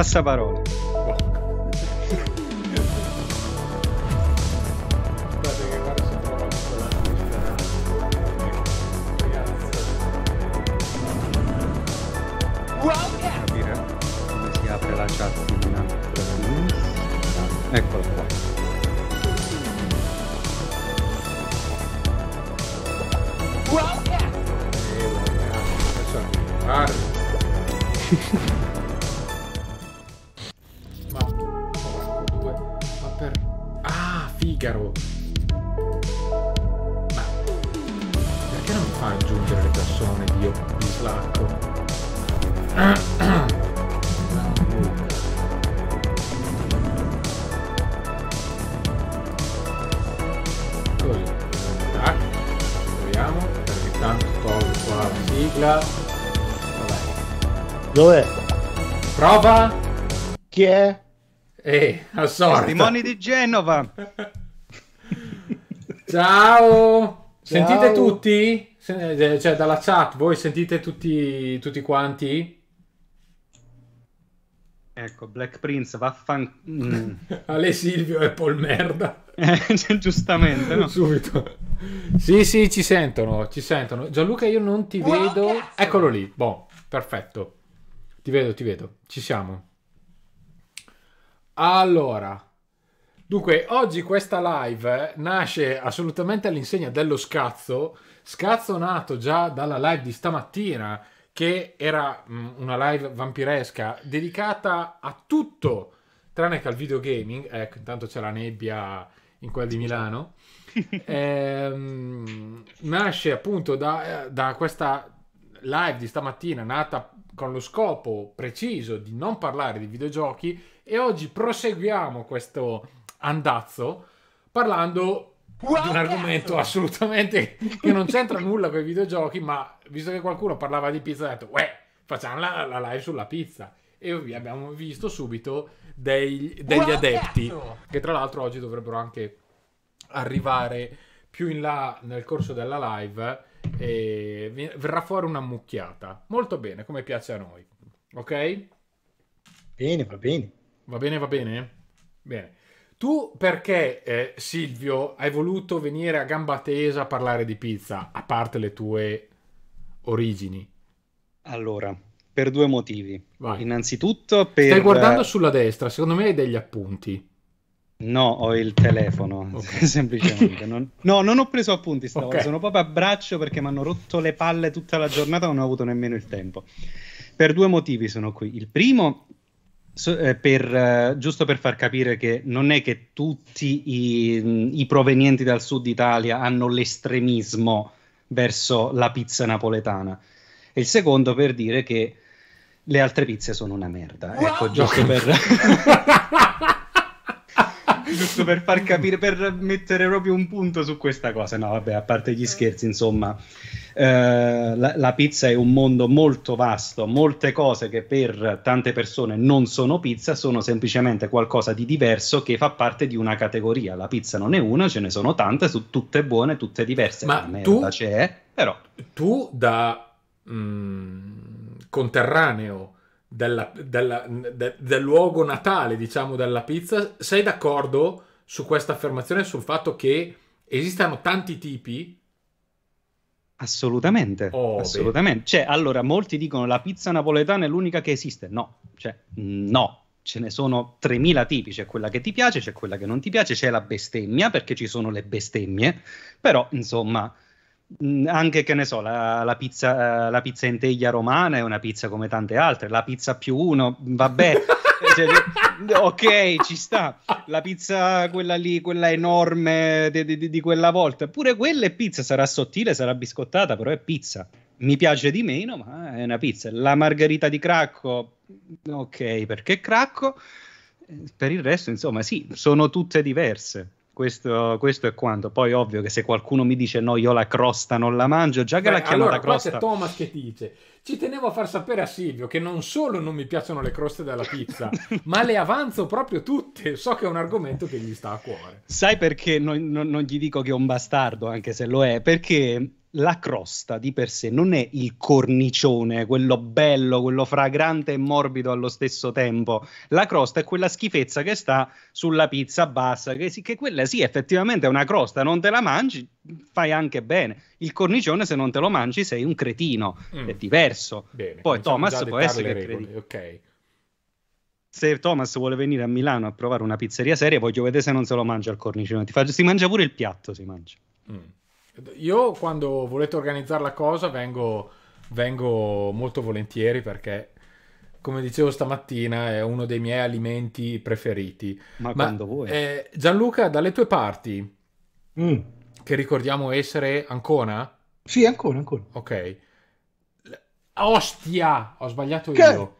passaparola. Dov'è? Prova? Chi è? Eh, assorta. Testimoni di Genova. Ciao. Ciao. Sentite tutti? Eh, cioè, dalla chat, voi sentite tutti, tutti quanti? Ecco, Black Prince, vaffan... Mm. Ale Silvio e Paul Merda. Eh, cioè, giustamente, no? Subito. Sì, sì, ci sentono, ci sentono. Gianluca, io non ti oh, vedo. Cazzo. Eccolo lì. Boh, perfetto. Ti vedo, ti vedo, ci siamo. Allora, dunque, oggi questa live nasce assolutamente all'insegna dello scazzo, scazzo nato già dalla live di stamattina, che era mm, una live vampiresca dedicata a tutto tranne che al videogaming. Ecco, intanto c'è la nebbia in quella di Milano. ehm, nasce appunto da, eh, da questa live di stamattina nata con lo scopo preciso di non parlare di videogiochi e oggi proseguiamo questo andazzo parlando What? di un argomento assolutamente che non c'entra nulla con i videogiochi, ma visto che qualcuno parlava di pizza, ha detto, uè, facciamo la, la live sulla pizza e abbiamo visto subito dei, degli adepti certo. che tra l'altro oggi dovrebbero anche arrivare più in là nel corso della live e verrà fuori una mucchiata. Molto bene, come piace a noi. Ok? Bene, va bene. Va bene, va bene? Bene. Tu perché, eh, Silvio, hai voluto venire a gamba tesa a parlare di pizza, a parte le tue origini? Allora, per due motivi. Vai. Innanzitutto per... Stai guardando sulla destra, secondo me hai degli appunti. No, ho il telefono, okay. semplicemente. Non... No, non ho preso appunti stavolta, okay. sono proprio a braccio perché mi hanno rotto le palle tutta la giornata, non ho avuto nemmeno il tempo. Per due motivi sono qui. Il primo, so, eh, per, eh, giusto per far capire che non è che tutti i, mm, i provenienti dal sud Italia hanno l'estremismo verso la pizza napoletana. E il secondo per dire che le altre pizze sono una merda. Ecco, wow. giusto per... giusto per far capire, per mettere proprio un punto su questa cosa. No, vabbè, a parte gli eh. scherzi, insomma, eh, la, la, pizza è un mondo molto vasto. Molte cose che per tante persone non sono pizza sono semplicemente qualcosa di diverso che fa parte di una categoria. La pizza non è una, ce ne sono tante, sono tutte buone, tutte diverse. Ma tu, c'è, però. Tu da mh, mm, conterraneo della, della, de, del luogo natale, diciamo, della pizza, sei d'accordo su questa affermazione, sul fatto che esistano tanti tipi? Assolutamente, oh, assolutamente. Beh. Cioè, allora, molti dicono la pizza napoletana è l'unica che esiste. No, cioè, no, ce ne sono 3000 tipi, c'è quella che ti piace, c'è quella che non ti piace, c'è la bestemmia perché ci sono le bestemmie, però insomma Mm, anche che ne so, la, la, pizza, eh, la pizza in teglia romana è una pizza come tante altre, la pizza più uno, vabbè. cioè, ok, ci sta. La pizza, quella lì, quella enorme di, di, di, quella volta, pure quella è pizza, sarà sottile, sarà biscottata, però è pizza. Mi piace di meno, ma è una pizza. La margherita di Cracco, ok, perché Cracco? Eh, per il resto, insomma, sì, sono tutte diverse. Questo, questo, è quanto. Poi, ovvio, che se qualcuno mi dice no, io la crosta non la mangio, già che Beh, la chiamata allora, crosta. Allora, c'è Thomas che dice: Ci tenevo a far sapere a Silvio che non solo non mi piacciono le croste della pizza, ma le avanzo proprio tutte. So che è un argomento che gli sta a cuore. Sai perché non, non, non gli dico che è un bastardo, anche se lo è? Perché la crosta di per sé non è il cornicione, quello bello, quello fragrante e morbido allo stesso tempo. La crosta è quella schifezza che sta sulla pizza bassa, che, sì, che quella sì, effettivamente è una crosta, non te la mangi, fai anche bene. Il cornicione, se non te lo mangi, sei un cretino, mm. è diverso. Bene, Poi Thomas può essere che credi. Ok. Se Thomas vuole venire a Milano a provare una pizzeria seria, voglio vedere se non se lo mangia il cornicione. Fa... si mangia pure il piatto, si mangia. Mm. Io quando volete organizzare la cosa vengo, vengo molto volentieri perché come dicevo stamattina, è uno dei miei alimenti preferiti. Ma, Ma quando vuoi. Eh, Gianluca, dalle tue parti, mm. che ricordiamo essere Ancona? Sì, Ancona, Ancona. Ok. Ostia, ho sbagliato che... io.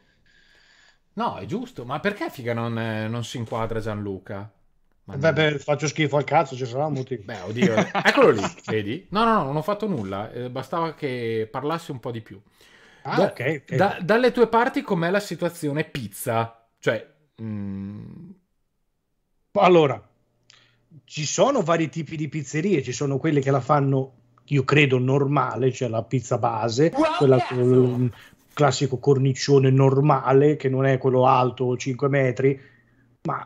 No, è giusto. Ma perché figa non, eh, non si inquadra Gianluca? Vabbè, faccio schifo al cazzo, ci sarà un motivo. Beh, oddio, eccolo lì, vedi? No, no, no, non ho fatto nulla, eh, bastava che parlassi un po' di più. Ah, da, okay, okay. Da, dalle tue parti com'è la situazione pizza? Cioè... Mm... Allora, ci sono vari tipi di pizzerie, ci sono quelle che la fanno, io credo, normale, cioè la pizza base, wow, quella yes! Mm, classico cornicione normale, che non è quello alto 5 metri, ma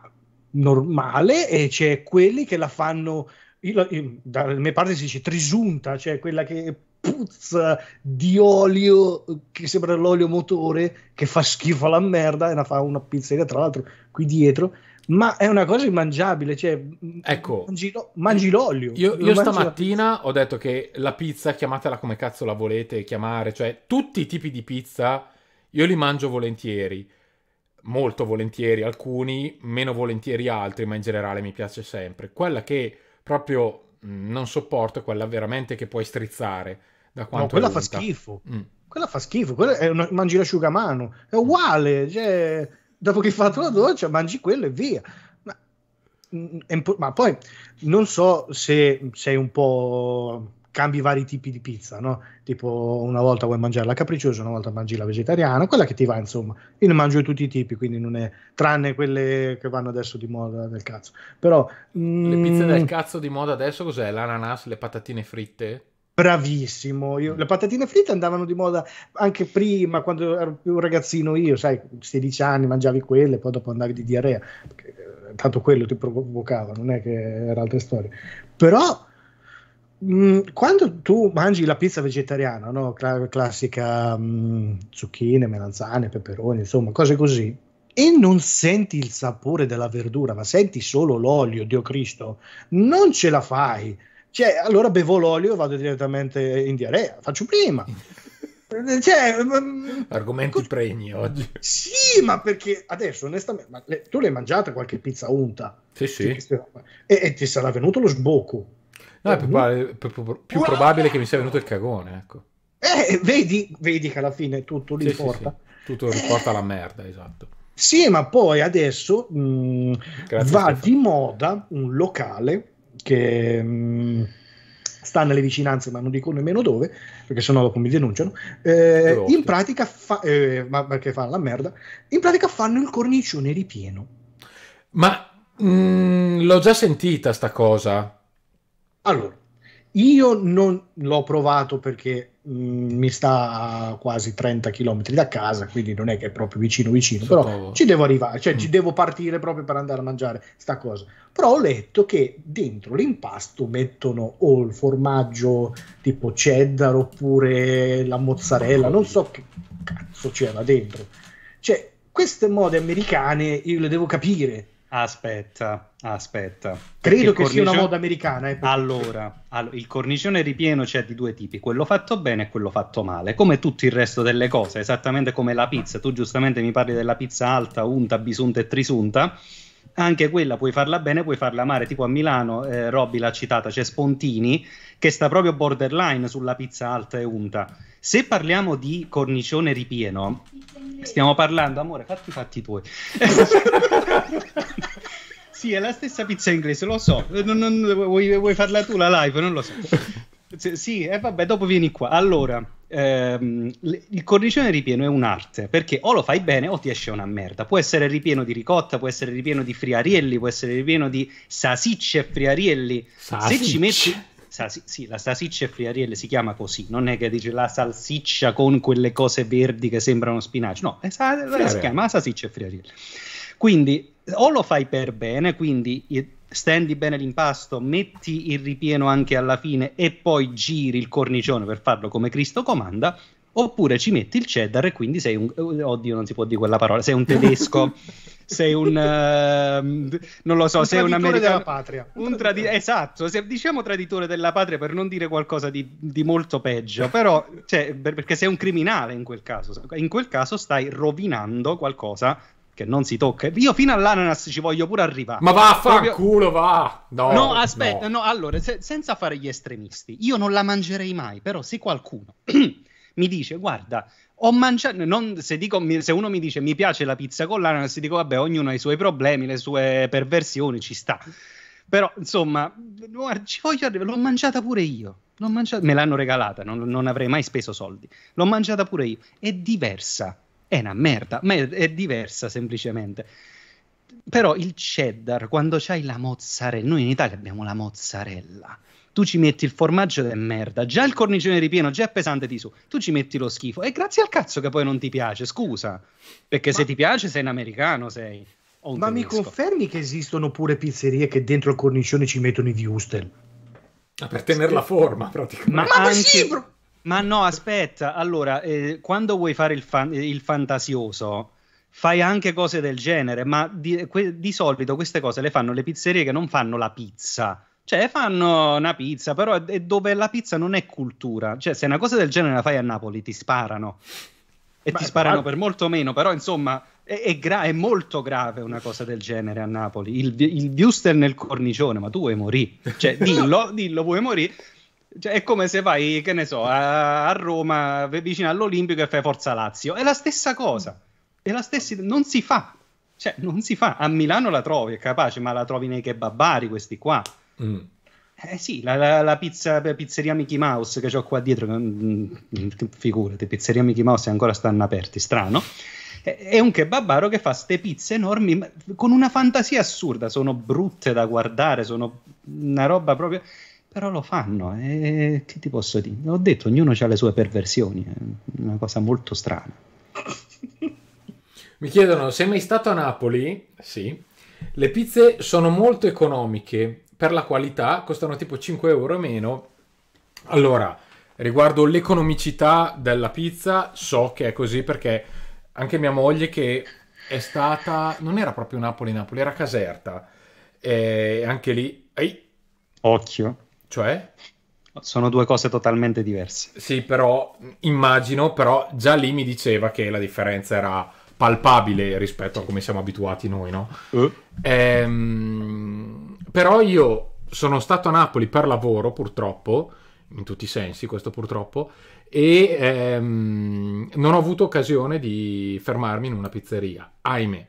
normale e c'è quelli che la fanno, io, io, dalla mia parte si dice trisunta, cioè quella che puzza di olio che sembra l'olio motore che fa schifo alla merda e la fa una pizzeria tra l'altro qui dietro ma è una cosa immangiabile cioè ecco mangi, mangi l'olio io, io stamattina ho detto che la pizza chiamatela come cazzo la volete chiamare cioè tutti i tipi di pizza io li mangio volentieri molto volentieri alcuni, meno volentieri altri, ma in generale mi piace sempre. Quella che proprio non sopporto è quella veramente che puoi strizzare da quanto No, quella fa Mm. Quella fa schifo, quella è una, mangi l'asciugamano, è uguale, cioè, dopo che hai fatto la doccia mangi quello e via. Ma, mm, ma poi non so se sei un po' cambi vari tipi di pizza, no? Tipo una volta vuoi mangiare la capricciosa, una volta mangi la vegetariana, quella che ti va, insomma. Io ne mangio tutti i tipi, quindi non è tranne quelle che vanno adesso di moda del cazzo. Però mm, le pizze del cazzo di moda adesso cos'è? L'ananas, le patatine fritte? Bravissimo, io, le patatine fritte andavano di moda anche prima, quando ero più ragazzino io, sai, 16 anni mangiavi quelle, poi dopo andavi di diarrea, perché, eh, tanto quello ti provocava, non è che era altre storie. Però Mm, quando tu mangi la pizza vegetariana, no? Cla- classica mh, mm, zucchine, melanzane, peperoni, insomma, cose così, e non senti il sapore della verdura, ma senti solo l'olio, Dio Cristo, non ce la fai. Cioè, allora bevo l'olio e vado direttamente in diarrea, faccio prima. Cioè, mm, argomenti co- pregni oggi. Sì, ma perché adesso onestamente, le, tu l'hai mangiata qualche pizza unta? Sì, sì. E, e ti sarà venuto lo sbocco No, è eh, più, mm. probabile, più probabile che mi sia venuto il cagone, ecco. Eh, vedi, vedi che alla fine tutto li sì, porta. Sì, sì. Tutto riporta alla merda, esatto. Sì, ma poi adesso mh, mm, va Stefano. di moda un locale che mh, mm, sta nelle vicinanze, ma non dico nemmeno dove, perché sennò dopo mi denunciano. Eh, in pratica, fa, eh, ma perché fanno la merda? In pratica fanno il cornicione ripieno. Ma mh, l'ho già sentita sta cosa. Allora, io non l'ho provato perché mh, mm, mi sta a quasi 30 km da casa, quindi non è che è proprio vicino vicino, Supposo. però ci devo arrivare, cioè mm. ci devo partire proprio per andare a mangiare sta cosa. Però ho letto che dentro l'impasto mettono o il formaggio tipo cheddar oppure la mozzarella, non so che cazzo c'era dentro. Cioè, queste mode americane io le devo capire, Aspetta, aspetta. Credo che cornicio... sia una moda americana. Eh, allora, allora, il cornicione ripieno c'è di due tipi, quello fatto bene e quello fatto male, come tutto il resto delle cose, esattamente come la pizza. Tu giustamente mi parli della pizza alta, unta, bisunta e trisunta. Anche quella puoi farla bene, puoi farla male. Tipo a Milano, eh, Robby l'ha citata, c'è Spontini che sta proprio borderline sulla pizza alta e unta se parliamo di cornicione ripieno, stiamo parlando, amore, fatti i fatti tuoi. sì, è la stessa pizza inglese, lo so. Eh, non, non, vuoi, vuoi farla tu la live? Non lo so. Sì, e eh, vabbè, dopo vieni qua. Allora, ehm, il cornicione ripieno è un'arte, perché o lo fai bene o ti esce una merda. Può essere ripieno di ricotta, può essere ripieno di friarielli, può essere ripieno di sasicce e friarielli. Sasicce. Se ci metti Sasi- sì, la salsiccia e friarielle si chiama così, non è che dice la salsiccia con quelle cose verdi che sembrano spinaci, no, è sa- si chiama salsiccia e friarielle. Quindi o lo fai per bene, quindi stendi bene l'impasto, metti il ripieno anche alla fine e poi giri il cornicione per farlo come Cristo comanda, oppure ci metti il cheddar e quindi sei un... oddio non si può dire quella parola, sei un tedesco... sei un uh, non lo so, un sei un americano della patria. Un tradi- esatto, se, diciamo traditore della patria per non dire qualcosa di, di molto peggio, però cioè, per, perché sei un criminale in quel caso. In quel caso stai rovinando qualcosa che non si tocca. Io fino all'ananas ci voglio pure arrivare. Ma vaffanculo, va. No, no aspetta, no. no allora, se, senza fare gli estremisti, io non la mangerei mai, però se qualcuno mi dice "Guarda, ho mangiato, non, se, dico, se, uno mi dice mi piace la pizza con l'ananas, dico vabbè, ognuno ha i suoi problemi, le sue perversioni, ci sta. Però insomma, guarda, ci voglio arrivare, l'ho mangiata pure io. L'ho mangiata, me l'hanno regalata, non, non avrei mai speso soldi. L'ho mangiata pure io. È diversa, è una merda, ma è, è diversa semplicemente però il cheddar quando c'hai la mozzarella noi in Italia abbiamo la mozzarella tu ci metti il formaggio ed è merda. Già il cornicione ripieno, già è pesante di su. Tu ci metti lo schifo. E grazie al cazzo che poi non ti piace, scusa. Perché ma... se ti piace sei un americano, sei. ma tedesco. mi confermi che esistono pure pizzerie che dentro il cornicione ci mettono i viustel? Ah, per tenere la forma, praticamente. Ma, ma anche... sì, bro! Ma no, aspetta, allora, eh, quando vuoi fare il, fan- eh, il, fantasioso, fai anche cose del genere, ma di, que- di solito queste cose le fanno le pizzerie che non fanno la pizza, cioè, fanno una pizza, però è dove la pizza non è cultura. Cioè, se una cosa del genere la fai a Napoli, ti sparano. E Beh, ti sparano ma... per molto meno, però insomma, è, è, gra- è, molto grave una cosa del genere a Napoli. Il, il Buster nel cornicione, ma tu vuoi morire? Cioè, dillo, dillo, vuoi morire? Cioè, è come se vai, che ne so, a, a Roma, vicino all'Olimpico e fai Forza Lazio. È la stessa cosa. È la stessa... Non si fa. Cioè, non si fa. A Milano la trovi, è capace, ma la trovi nei kebabari questi qua. Mm. Eh sì, la, la, la pizza, pizzeria Mickey Mouse che ho qua dietro, mm, figurati, pizzeria Mickey Mouse ancora stanno aperti, strano. È un kebabaro che fa queste pizze enormi con una fantasia assurda, sono brutte da guardare, sono una roba proprio... però lo fanno, eh, che ti posso dire? Ho detto, ognuno ha le sue perversioni, è una cosa molto strana. Mi chiedono, sei mai stato a Napoli? Sì. Le pizze sono molto economiche, per la qualità costano tipo 5 euro meno. Allora, riguardo l'economicità della pizza, so che è così perché anche mia moglie che è stata, non era proprio Napoli-Napoli, era Caserta. E anche lì... Ehi. Occhio. Cioè? Sono due cose totalmente diverse. Sì, però immagino, però già lì mi diceva che la differenza era palpabile rispetto a come siamo abituati noi, no? Uh. Ehm però io sono stato a Napoli per lavoro, purtroppo, in tutti i sensi, questo purtroppo, e ehm, non ho avuto occasione di fermarmi in una pizzeria, ahimè.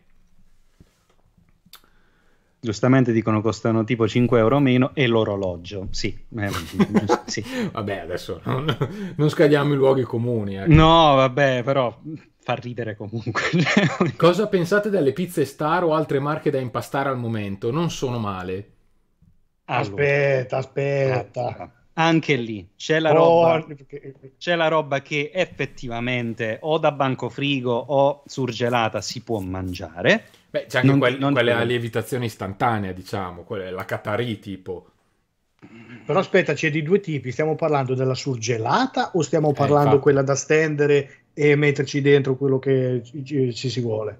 Giustamente dicono costano tipo 5 euro meno e l'orologio, sì. Eh, sì. vabbè, adesso non, non scagliamo i luoghi comuni. Ecco. No, vabbè, però fa ridere comunque. Cosa pensate delle pizze star o altre marche da impastare al momento? Non sono male Aspetta, allora. aspetta. Anche lì c'è la, roba, oh, c'è la roba che effettivamente o da banco frigo o surgelata si può mangiare. Beh, c'è anche non, quel, non quella non... lievitazione istantanea, diciamo, quella, la Qatari tipo. Però aspetta, c'è di due tipi, stiamo parlando della surgelata o stiamo eh, parlando eh, quella da stendere e metterci dentro quello che ci, ci si vuole?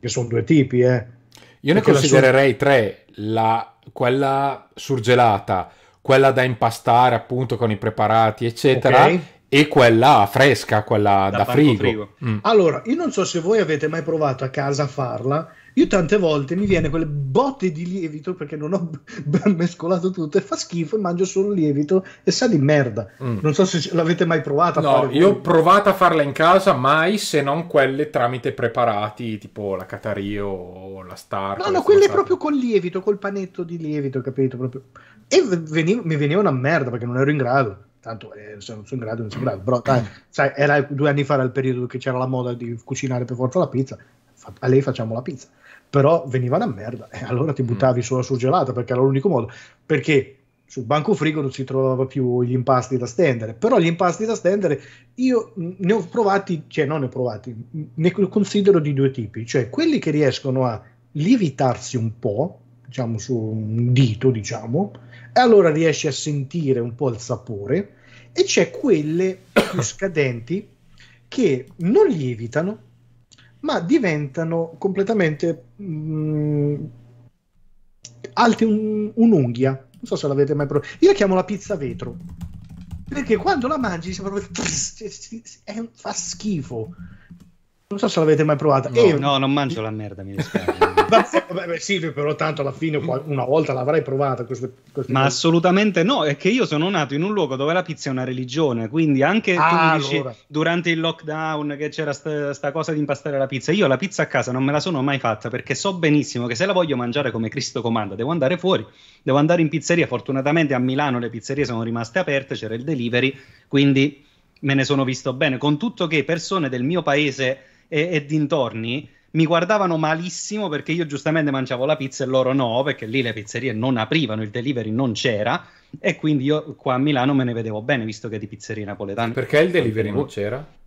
Che sono due tipi, eh. Io ne Perché considererei la... tre, la quella surgelata, quella da impastare appunto con i preparati, eccetera. Okay. E quella fresca, quella da, da frigo. frigo. Mm. Allora, io non so se voi avete mai provato a casa a farla, io tante volte mi viene quelle botte di lievito perché non ho ben mescolato tutto e fa schifo e mangio solo lievito e sa di merda. Mm. Non so se l'avete mai provata. No, io ho provato a farla in casa, mai se non quelle tramite preparati tipo la Catario o la Star. No, no, quelle proprio col lievito, col panetto di lievito, capito? Proprio. E venivo, mi veniva una merda perché non ero in grado tanto eh, se non sono in grado non sono in grado però dai, mm. sai, era due anni fa era il periodo che c'era la moda di cucinare per forza la pizza a lei facciamo la pizza però veniva una merda e allora ti buttavi mm. sulla surgelata perché era l'unico modo, perché sul banco frigo non si trovava più gli impasti da stendere, però gli impasti da stendere io ne ho provati, cioè non ne ho provati, ne considero di due tipi, cioè quelli che riescono a lievitarsi un po', diciamo su un dito, diciamo, e allora riesci a sentire un po' il sapore, e c'è quelle più scadenti che non lievitano, ma diventano completamente mh, mm, alti un, un'unghia. Non so se l'avete mai provato. Io la chiamo la pizza vetro. Perché quando la mangi proprio... fa schifo. Non so se l'avete mai provata. No, eh, no non mangio la merda, mi dispiace. Vabbè, vabbè, sì, però tanto alla fine una volta l'avrai provata. Queste, queste Ma cose. assolutamente no, è che io sono nato in un luogo dove la pizza è una religione, quindi anche ah, dici, allora. durante il lockdown che c'era sta, cosa di impastare la pizza, io la pizza a casa non me la sono mai fatta perché so benissimo che se la voglio mangiare come Cristo comanda, devo andare fuori, devo andare in pizzeria. Fortunatamente a Milano le pizzerie sono rimaste aperte, c'era il delivery, quindi me ne sono visto bene, con tutto che persone del mio paese e, e dintorni mi guardavano malissimo perché io giustamente mangiavo la pizza e loro no, perché lì le pizzerie non aprivano, il delivery non c'era e quindi io qua a Milano me ne vedevo bene visto che di pizzerie napoletane. Perché il delivery non oh, c'era?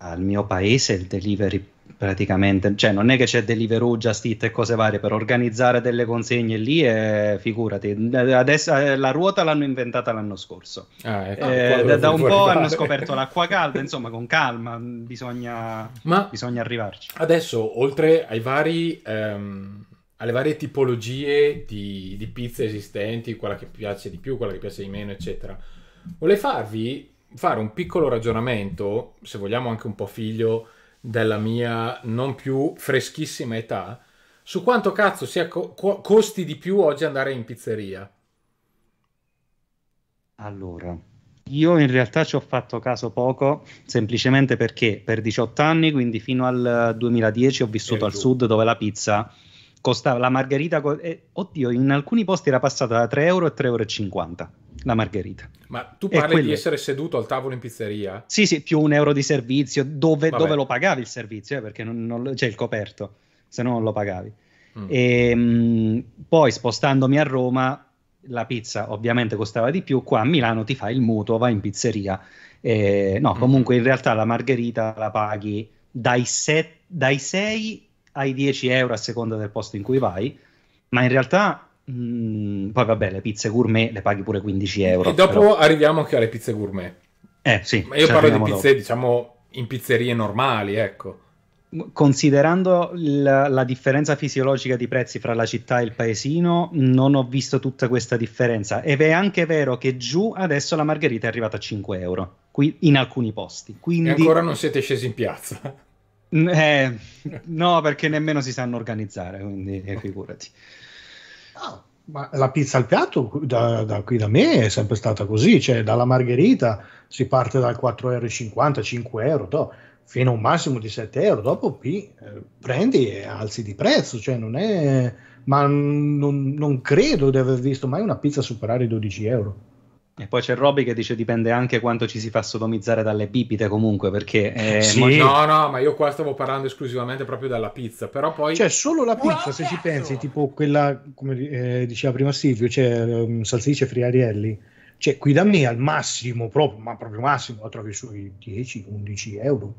Al mio paese il delivery praticamente, cioè non è che c'è Deliveroo, Just Eat e cose varie per organizzare delle consegne lì e figurati, adesso eh, la ruota l'hanno inventata l'anno scorso ah, ecco. eh, da, da un po' fare. hanno scoperto l'acqua calda, insomma con calma bisogna, bisogna arrivarci adesso oltre ai vari ehm, alle varie tipologie di, di pizze esistenti quella che piace di più, quella che piace di meno eccetera volevo farvi fare un piccolo ragionamento se vogliamo anche un po' figlio della mia non più freschissima età su quanto cazzo sia co- costi di più oggi andare in pizzeria. Allora, io in realtà ci ho fatto caso poco, semplicemente perché per 18 anni, quindi fino al 2010, ho vissuto eh, al sud dove la pizza costava, la margherita, co- eh, oddio, in alcuni posti era passata da 3 euro a 3,50 euro la margherita. Ma tu parli di essere seduto al tavolo in pizzeria? Sì, sì, più un euro di servizio, dove, dove lo pagavi il servizio, eh, perché non, non, c'è il coperto, se no non lo pagavi. Mm. E, ehm, mh, poi spostandomi a Roma, la pizza ovviamente costava di più, qua a Milano ti fai il mutuo, vai in pizzeria. Eh, no, mm. comunque in realtà la margherita la paghi dai, set, dai 6 ai 10 euro a seconda del posto in cui vai, ma in realtà Mm, poi vabbè, le pizze gourmet le paghi pure 15 euro. E dopo però... arriviamo anche alle pizze gourmet. Eh sì. Ma io parlo di pizze, dopo. diciamo, in pizzerie normali, ecco. Considerando la, la, differenza fisiologica di prezzi fra la città e il paesino, non ho visto tutta questa differenza. Ed è anche vero che giù adesso la margherita è arrivata a 5 euro qui, in alcuni posti. Quindi... E ancora non siete scesi in piazza? Eh, no, perché nemmeno si sanno organizzare, quindi eh, figurati ma la pizza al piatto da, da, qui da me è sempre stata così, cioè dalla margherita si parte dal 4,50 5 euro, to, fino a un massimo di 7 euro, dopo P, eh, prendi e alzi di prezzo, cioè non è, ma non, non credo di aver visto mai una pizza superare i 12 euro. E poi c'è Robby che dice dipende anche quanto ci si fa sodomizzare dalle pipite comunque perché... Eh, sì. ma... No, no, ma io qua stavo parlando esclusivamente proprio della pizza, però poi... Cioè solo la pizza, wow, se cazzo! ci pensi, tipo quella, come eh, diceva prima Silvio, cioè um, ehm, salsicce friarielli, cioè qui da me al massimo, proprio, ma proprio massimo, la trovi sui 10-11 euro.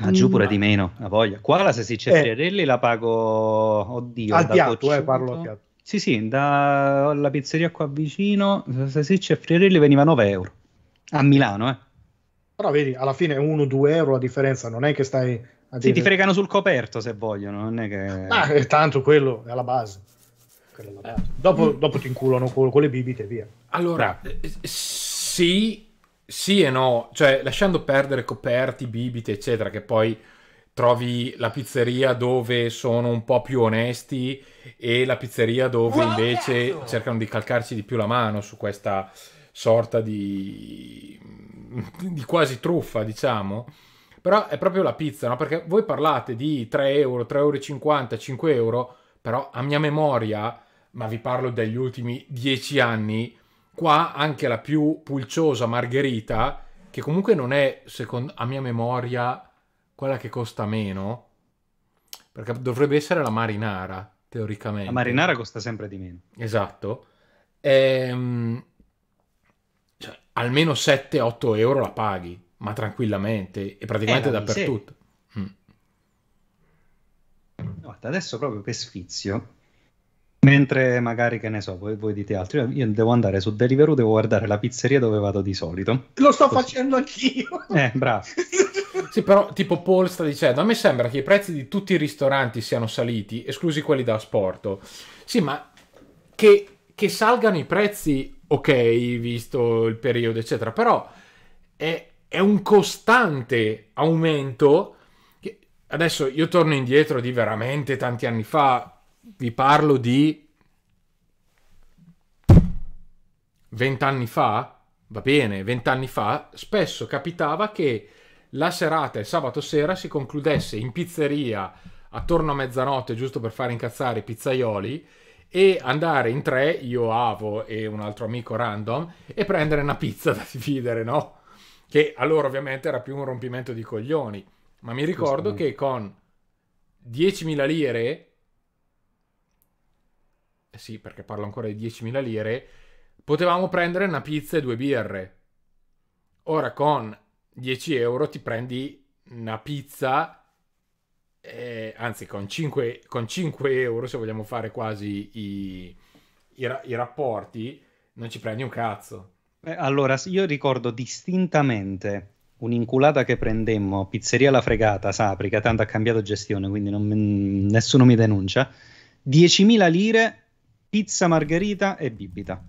Ma ah, giù pure di mm. meno, a voglia. Qua la salsiccia eh. friarielli la pago, oddio... Al piatto, cocciuto. eh, parlo al piatto sì, sì, dalla pizzeria qua vicino, salsicce e friarelli veniva 9 euro. A Milano, eh. Però vedi, alla fine 1-2 euro la differenza, non è che stai... A dire... Sì, ti fregano sul coperto se vogliono, non è che... Ma ah, eh, tanto quello è alla base. È alla base. Dopo, mm. dopo, ti inculano con, con le bibite e via. Allora, eh, eh, sì, sì e no. Cioè, lasciando perdere coperti, bibite, eccetera, che poi trovi la pizzeria dove sono un po' più onesti e la pizzeria dove invece cercano di calcarci di più la mano su questa sorta di, di quasi truffa, diciamo. Però è proprio la pizza, no? Perché voi parlate di 3 euro, 3,50 euro, 5 euro, però a mia memoria, ma vi parlo degli ultimi 10 anni, qua anche la più pulciosa margherita, che comunque non è, secondo, a mia memoria, quella che costa meno, perché dovrebbe essere la marinara, teoricamente. La marinara costa sempre di meno. Esatto. Ehm, cioè, almeno 7-8 euro la paghi, ma tranquillamente, e praticamente eh, dappertutto. Mm. Guarda, adesso proprio per sfizio. Mentre magari, che ne so, voi, voi dite altro, io, io, devo andare su Deliveroo, devo guardare la pizzeria dove vado di solito. Lo sto Così. facendo anch'io. Eh, bravo. Sì, però tipo Paul sta dicendo, a me sembra che i prezzi di tutti i ristoranti siano saliti, esclusi quelli da sporto. Sì, ma che, che salgano i prezzi, ok, visto il periodo, eccetera, però è, è un costante aumento. Che... Adesso io torno indietro di veramente tanti anni fa, vi parlo di 20 anni fa, va bene, 20 anni fa, spesso capitava che la serata il sabato sera si concludesse in pizzeria attorno a mezzanotte, giusto per fare incazzare i pizzaioli, e andare in tre, io, Avo e un altro amico random, e prendere una pizza da dividere, no? Che allora ovviamente era più un rompimento di coglioni. Ma mi ricordo che con 10.000 lire, eh sì, perché parlo ancora di 10.000 lire, potevamo prendere una pizza e due birre. Ora con 10 euro ti prendi una pizza eh, anzi con 5, con 5, euro se vogliamo fare quasi i, i, i rapporti non ci prendi un cazzo eh, allora io ricordo distintamente un'inculata che prendemmo pizzeria la fregata Saprica tanto ha cambiato gestione quindi non, nessuno mi denuncia 10.000 lire pizza margherita e bibita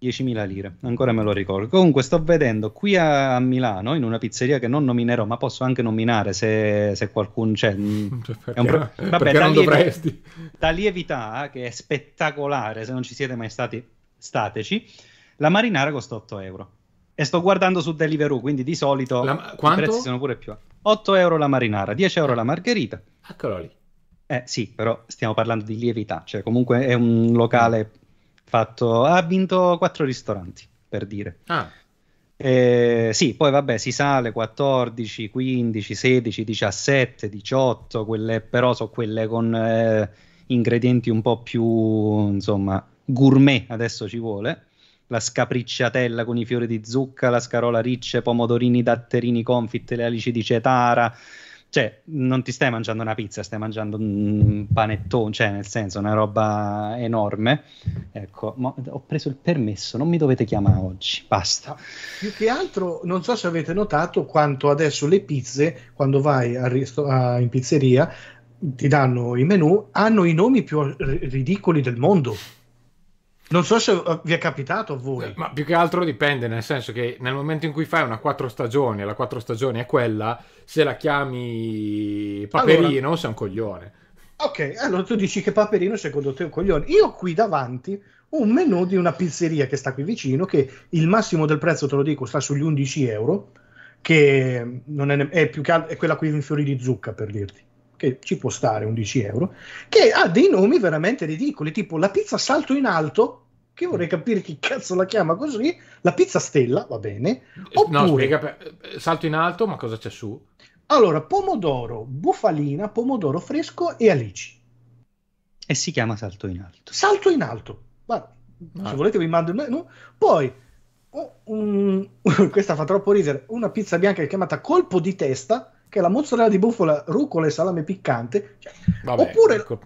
10.000 lire, ancora me lo ricordo. Comunque sto vedendo qui a, a, Milano, in una pizzeria che non nominerò, ma posso anche nominare se, se qualcuno c'è. Mm. Cioè, perché, è pro... Vabbè, da, lievi... da, lievità, che è spettacolare, se non ci siete mai stati, stateci. La marinara costa 8 euro. E sto guardando su Deliveroo, quindi di solito la... i prezzi sono pure più... 8 euro la marinara, 10 euro la margherita. Eccolo lì. Eh sì, però stiamo parlando di lievità, cioè comunque è un locale... Mm fatto, ha vinto quattro ristoranti, per dire. Ah. Eh, sì, poi vabbè, si sale 14, 15, 16, 17, 18, quelle, però sono quelle con eh, ingredienti un po' più, insomma, gourmet adesso ci vuole. La scapricciatella con i fiori di zucca, la scarola ricce, pomodorini, datterini, confit, le alici di cetara, cioè non ti stai mangiando una pizza, stai mangiando un panettone, cioè nel senso una roba enorme. Ecco, ho preso il permesso, non mi dovete chiamare oggi, basta. Ah, più che altro, non so se avete notato quanto adesso le pizze, quando vai a risto- a, in pizzeria, ti danno i menu, hanno i nomi più ridicoli del mondo. Non so se eh, vi è capitato a voi. Eh, ma più che altro dipende, nel senso che nel momento in cui fai una quattro stagioni, e la quattro stagioni è quella, se la chiami Paperino allora, sei un coglione. Ok, allora tu dici che Paperino secondo te è un coglione. Io qui davanti un menù di una pizzeria che sta qui vicino, che il massimo del prezzo, te lo dico, sta sugli 11 euro, che non è, è più che altro, è quella qui in fiori di zucca per dirti che ci può stare 11 euro, che ha dei nomi veramente ridicoli, tipo la pizza salto in alto, che vorrei mm. capire chi cazzo la chiama così, la pizza stella, va bene. Eh, oppure... No, spiega, eh, salto in alto, ma cosa c'è su? Allora, pomodoro, bufalina, pomodoro fresco e alici. E si chiama salto in alto. Salto in alto. Guarda, ah. se volete vi mando il menu. Poi Oh, um, questa fa troppo ridere, una pizza bianca chiamata colpo di testa, che è la mozzarella di bufala, rucola e salame piccante. Cioè, Vabbè, oppure ecco.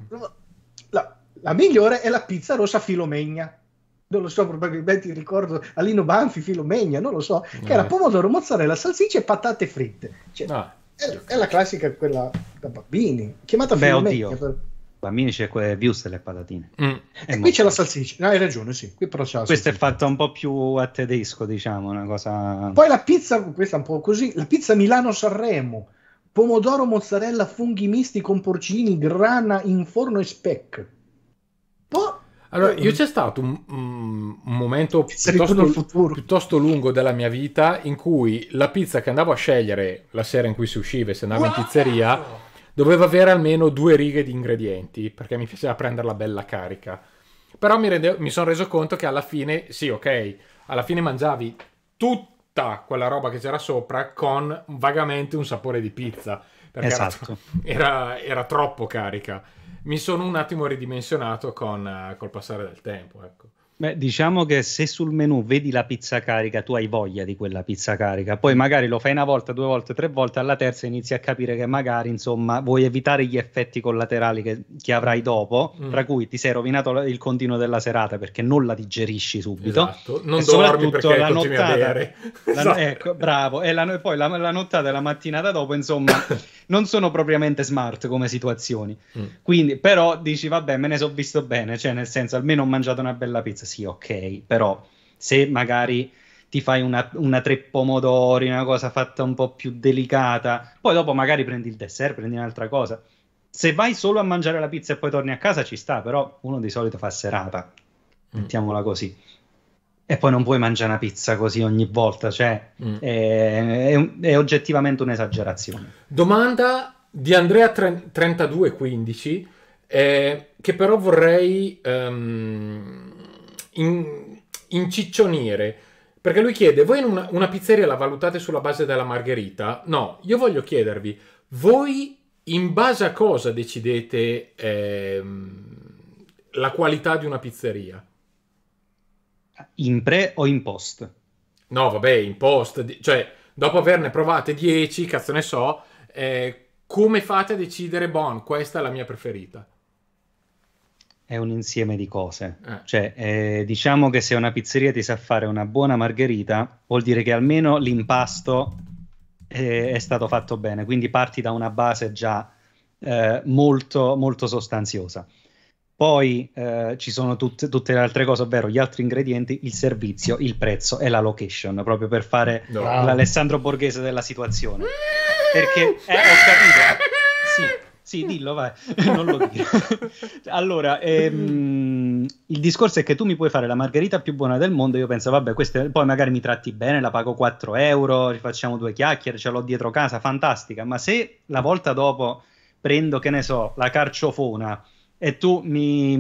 la, la, migliore è la pizza rossa filomegna. Non lo so, probabilmente ricordo Alino Banfi, Filomegna, non lo so, eh. che era eh. pomodoro, mozzarella, salsiccia e patate fritte. Cioè, ah. è, è, la classica quella da bambini, chiamata Beh, Filomegna. Oddio. Per bambini c'è que- Vius e le patatine. Mm. E qui c'è la salsiccia, hai ragione, sì. Qui però c'è la questa è fatta un po' più a tedesco, diciamo, una cosa... Poi la pizza, questa è un po' così, la pizza Milano-Sanremo, pomodoro, mozzarella, funghi misti con porcini, grana in forno e speck. Poi... Boh. Allora, io c'è stato un, un momento piuttosto, piuttosto, lungo della mia vita in cui la pizza che andavo a scegliere la sera in cui si usciva e se andava wow! in pizzeria doveva avere almeno due righe di ingredienti, perché mi piaceva prenderla bella carica. Però mi, rende... mi sono reso conto che alla fine, sì, ok, alla fine mangiavi tutta quella roba che c'era sopra con vagamente un sapore di pizza, perché esatto. era, era, troppo carica. Mi sono un attimo ridimensionato con, eh, col passare del tempo, ecco. Beh, diciamo che se sul menu vedi la pizza carica, tu hai voglia di quella pizza carica, poi magari lo fai una volta, due volte, tre volte, alla terza inizi a capire che magari, insomma, vuoi evitare gli effetti collaterali che, che avrai dopo, mm. tra cui ti sei rovinato il continuo della serata perché non la digerisci subito. Esatto. Non e dormi perché la nottata, bere. La, esatto. Ecco, bravo. E, la, poi la, la, nottata e la mattinata dopo, insomma, non sono propriamente smart come situazioni. Mm. Quindi, però, dici, vabbè, me ne so visto bene, cioè, nel senso, almeno ho mangiato una bella pizza sì, ok, però se magari ti fai una, una tre pomodori, una cosa fatta un po' più delicata, poi dopo magari prendi il dessert, prendi un'altra cosa. Se vai solo a mangiare la pizza e poi torni a casa ci sta, però uno di solito fa serata, mm. mettiamola così. E poi non puoi mangiare una pizza così ogni volta, cioè mm. è, è, è, oggettivamente un'esagerazione. Domanda di Andrea 3215, eh, che però vorrei... Um in, inciccionire. Perché lui chiede, voi una, una pizzeria la valutate sulla base della margherita? No, io voglio chiedervi, voi in base a cosa decidete ehm, la qualità di una pizzeria? In pre o in post? No, vabbè, in post, cioè dopo averne provate 10, cazzo ne so, eh, come fate a decidere, bon, questa è la mia preferita? è un insieme di cose. Eh. Cioè, eh, diciamo che se una pizzeria ti sa fare una buona margherita, vuol dire che almeno l'impasto è, eh, è stato fatto bene, quindi parti da una base già eh, molto, molto sostanziosa. Poi eh, ci sono tut- tutte le altre cose, ovvero gli altri ingredienti, il servizio, il prezzo e la location, proprio per fare no. l'Alessandro Borghese della situazione. Perché eh, ho capito sì, dillo, vai, non lo dire. allora, ehm, il discorso è che tu mi puoi fare la margherita più buona del mondo, io penso, vabbè, queste, poi magari mi tratti bene, la pago 4 euro, facciamo due chiacchiere, ce l'ho dietro casa, fantastica, ma se la volta dopo prendo, che ne so, la carciofona e tu mi,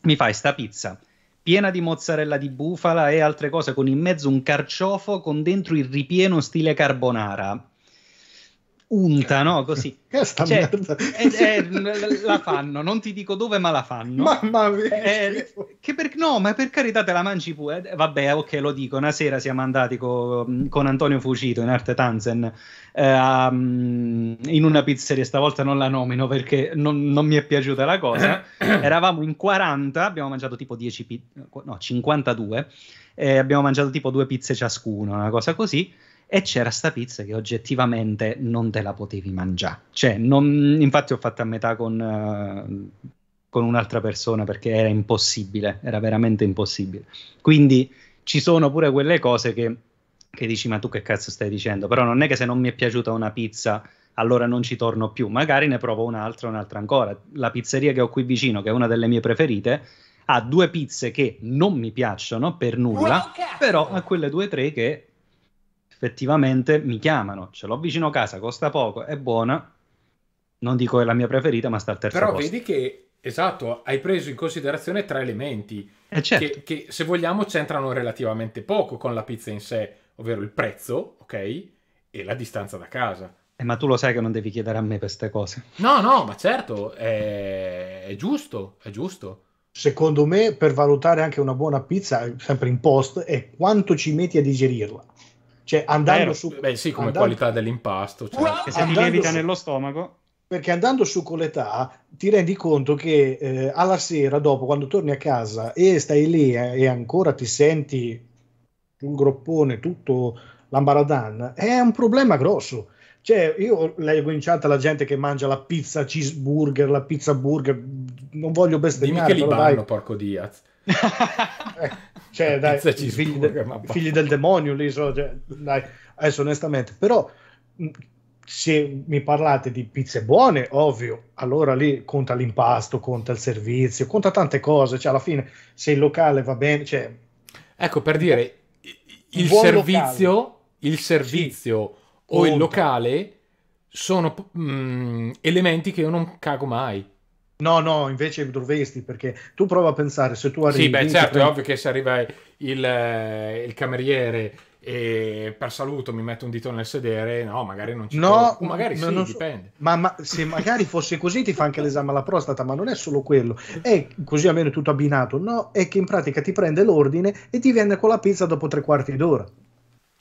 mi fai sta pizza piena di mozzarella di bufala e altre cose con in mezzo un carciofo con dentro il ripieno stile carbonara unta, no? Così. Che sta cioè, è, è, la fanno, non ti dico dove, ma la fanno. Mamma mia. È, eh, eh, che per, no, ma per carità te la mangi pure. Eh, vabbè, ok, lo dico. Una sera siamo andati co, con Antonio Fucito in Arte Tanzen eh, mm, in una pizzeria, stavolta non la nomino perché non, non mi è piaciuta la cosa. Eravamo in 40, abbiamo mangiato tipo 10 pi- no, 52. Eh, abbiamo mangiato tipo due pizze ciascuno, una cosa così e c'era sta pizza che oggettivamente non te la potevi mangiare. Cioè, non, infatti ho fatto a metà con, uh, con un'altra persona perché era impossibile, era veramente impossibile. Quindi ci sono pure quelle cose che, che dici ma tu che cazzo stai dicendo? Però non è che se non mi è piaciuta una pizza allora non ci torno più, magari ne provo un'altra, un'altra ancora. La pizzeria che ho qui vicino, che è una delle mie preferite, ha due pizze che non mi piacciono per nulla, però ha quelle due o tre che effettivamente mi chiamano, ce l'ho vicino a casa, costa poco, è buona, non dico è la mia preferita, ma sta al terzo Però posto. vedi che, esatto, hai preso in considerazione tre elementi eh certo. che, che, se vogliamo c'entrano relativamente poco con la pizza in sé, ovvero il prezzo, ok, e la distanza da casa. Eh, ma tu lo sai che non devi chiedere a me queste cose. No, no, ma certo, è, è giusto, è giusto secondo me, per valutare anche una buona pizza, sempre in post, è quanto ci metti a digerirla. Cioè, andando Vero. su... Beh sì, come andando... qualità dell'impasto. Cioè. Wow, che se ti lievita su... nello stomaco perché andando su con l'età ti rendi conto che eh, alla sera dopo quando torni a casa e stai lì eh, e ancora ti senti un groppone tutto l'ambaradan è un problema grosso cioè io leggo in chat la gente che mangia la pizza cheeseburger la pizza burger non voglio bestemmiare dimmi che li banno porco diaz eh. Cioè, dai, figli, spuga, de- figli, del demonio lì, so, cioè, dai, adesso onestamente, però mm, se mi parlate di pizze buone, ovvio, allora lì conta l'impasto, conta il servizio, conta tante cose, cioè alla fine se il locale va bene, cioè... Ecco, per dire, il servizio, locale. il servizio sì, o conta. il locale sono mh, mm, elementi che io non cago mai. No, no, invece dovresti, perché tu prova a pensare, se tu arrivi... Sì, beh, certo, tre... è ovvio che se arriva il, eh, il cameriere e per saluto mi metto un dito nel sedere, no, magari non ci No, può... magari ma, sì, non so, dipende. Ma, ma, se magari fosse così ti fa anche l'esame alla prostata, ma non è solo quello. È così almeno tutto abbinato, no, è che in pratica ti prende l'ordine e ti vende con la pizza dopo tre quarti d'ora.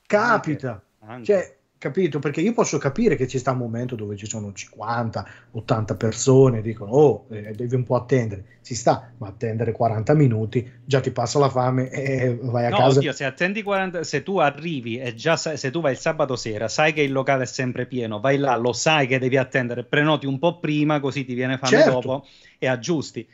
Capita. Anche, anche. Cioè, capito? Perché io posso capire che ci sta un momento dove ci sono 50, 80 persone, dicono, oh, eh, devi un po' attendere, ci sta, ma attendere 40 minuti, già ti passa la fame e vai a no, casa. Oddio, se attendi 40, se tu arrivi e già sai, se tu vai il sabato sera, sai che il locale è sempre pieno, vai là, lo sai che devi attendere, prenoti un po' prima, così ti viene fame certo. dopo e aggiusti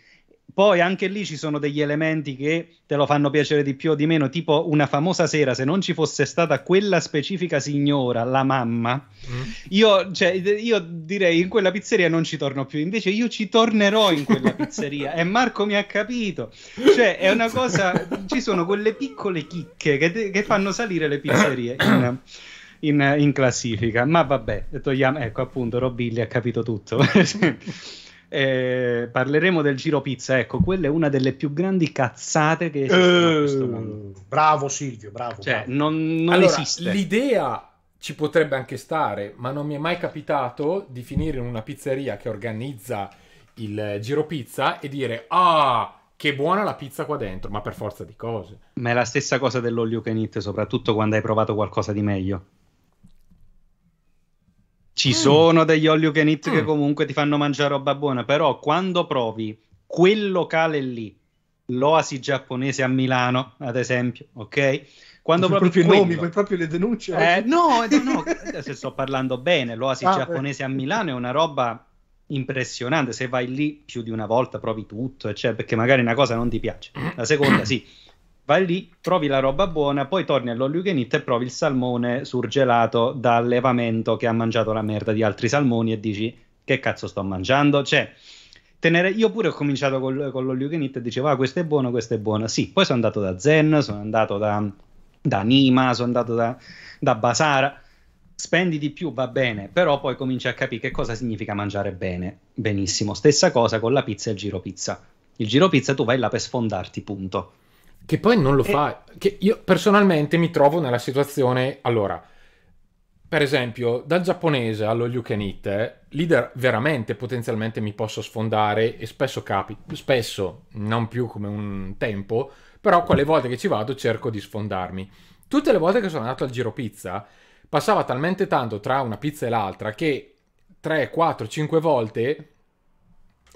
poi anche lì ci sono degli elementi che te lo fanno piacere di più o di meno, tipo una famosa sera, se non ci fosse stata quella specifica signora, la mamma, mm. io, cioè, io, direi in quella pizzeria non ci torno più, invece io ci tornerò in quella pizzeria e Marco mi ha capito. Cioè, è una cosa, ci sono quelle piccole chicche che, che fanno salire le pizzerie. In, in, in classifica, ma vabbè, togliamo, ecco appunto, Robilli ha capito tutto. eh, parleremo del giro pizza. Ecco, quella è una delle più grandi cazzate che esistono uh, in eh, questo mondo. Bravo Silvio, bravo. Cioè, bravo. non, non allora, esiste. L'idea ci potrebbe anche stare, ma non mi è mai capitato di finire in una pizzeria che organizza il giro pizza e dire ah che buona la pizza qua dentro, ma per forza di cose. Ma è la stessa cosa dell'olio can soprattutto quando hai provato qualcosa di meglio. Ci mm. sono degli olio you can eat mm. che comunque ti fanno mangiare roba buona, però quando provi quel locale lì, l'oasi giapponese a Milano, ad esempio, ok? Quando proprio, proprio quello, nomi, proprio le denunce. Eh, eh? no, no, no se sto parlando bene, l'oasi ah, giapponese beh. a Milano è una roba impressionante, se vai lì più di una volta provi tutto, eccetera, perché magari una cosa non ti piace, la seconda sì vai lì, trovi la roba buona, poi torni all'olio e provi il salmone surgelato da dall'evamento che ha mangiato la merda di altri salmoni e dici che cazzo sto mangiando? Cioè, tenere... io pure ho cominciato col, con l'olio e dicevo ah questo è buono, questo è buono. Sì, poi sono andato da Zen, sono andato da, da Nima, sono andato da, da Basara spendi di più va bene, però poi cominci a capire che cosa significa mangiare bene. Benissimo, stessa cosa con la pizza e il giro pizza. Il giro pizza tu vai là per sfondarti, punto. Che poi non lo e... fa. Che io personalmente mi trovo nella situazione. Allora, per esempio, dal giapponese allo you can eat, eh, lì veramente potenzialmente mi posso sfondare e spesso capi, spesso, non più come un tempo, però quelle volte che ci vado cerco di sfondarmi. Tutte le volte che sono andato al giro pizza, passava talmente tanto tra una pizza e l'altra che 3, 4, 5 volte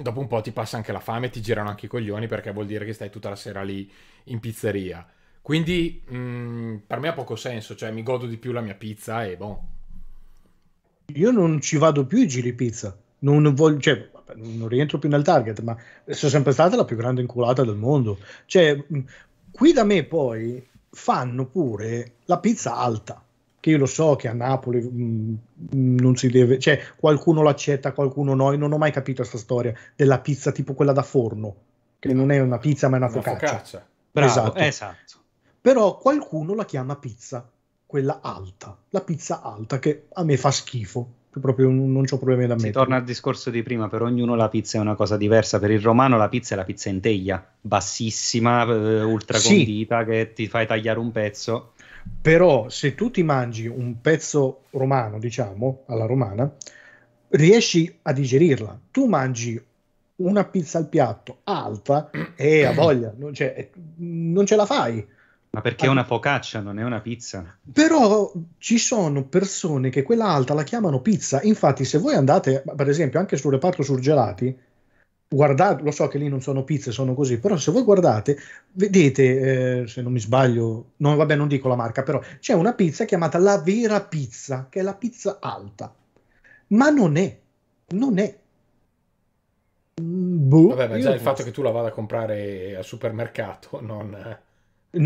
dopo un po' ti passa anche la fame, ti girano anche i coglioni perché vuol dire che stai tutta la sera lì in pizzeria. Quindi mh, mm, per me ha poco senso, cioè mi godo di più la mia pizza e boh. Io non ci vado più i giri pizza, non, voglio, cioè, non rientro più nel target, ma sono sempre stata la più grande inculata del mondo. Cioè, mm, qui da me poi fanno pure la pizza alta che io lo so che a Napoli mh, mm, mm, non si deve, cioè qualcuno l'accetta, qualcuno no, io non ho mai capito questa storia della pizza tipo quella da forno, che non è una pizza ma è una, una focaccia. focaccia. Bravo, esatto. esatto. Però qualcuno la chiama pizza, quella alta, la pizza alta che a me fa schifo proprio non ho problemi da mettere. Si torna al discorso di prima, per ognuno la pizza è una cosa diversa, per il romano la pizza è la pizza in teglia, bassissima, eh, ultra condita sì. che ti fai tagliare un pezzo. Però se tu ti mangi un pezzo romano, diciamo, alla romana, riesci a digerirla. Tu mangi una pizza al piatto alta e ha voglia, non, non ce la fai. Ma perché è una focaccia, non è una pizza. Però ci sono persone che quella alta la chiamano pizza. Infatti, se voi andate, per esempio, anche sul reparto surgelati, guardate, lo so che lì non sono pizze, sono così, però se voi guardate, vedete, eh, se non mi sbaglio, no, vabbè non dico la marca, però c'è una pizza chiamata la vera pizza, che è la pizza alta, ma non è, non è. Mm, boh, vabbè, ma già il fatto che tu la vada a comprare al supermercato, non... Eh.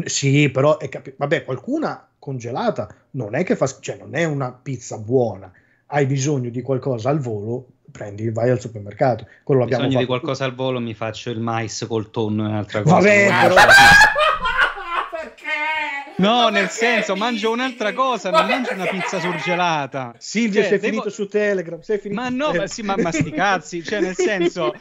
Sì, però è capito, vabbè, qualcuna congelata non è che fa, cioè non è una pizza buona, hai bisogno di qualcosa al volo, prendi, vai al supermercato. Quello l'abbiamo bisogno fatto. di qualcosa al volo, mi faccio il mais col tonno e un'altra cosa. Vabbè, però... perché? No, ma nel perché? senso, mangio un'altra cosa, ma non perché? mangio una pizza surgelata. Silvio, cioè, sei devo... finito su Telegram, sei finito. Ma no, ma sì, ma, ma sti cazzi, cioè nel senso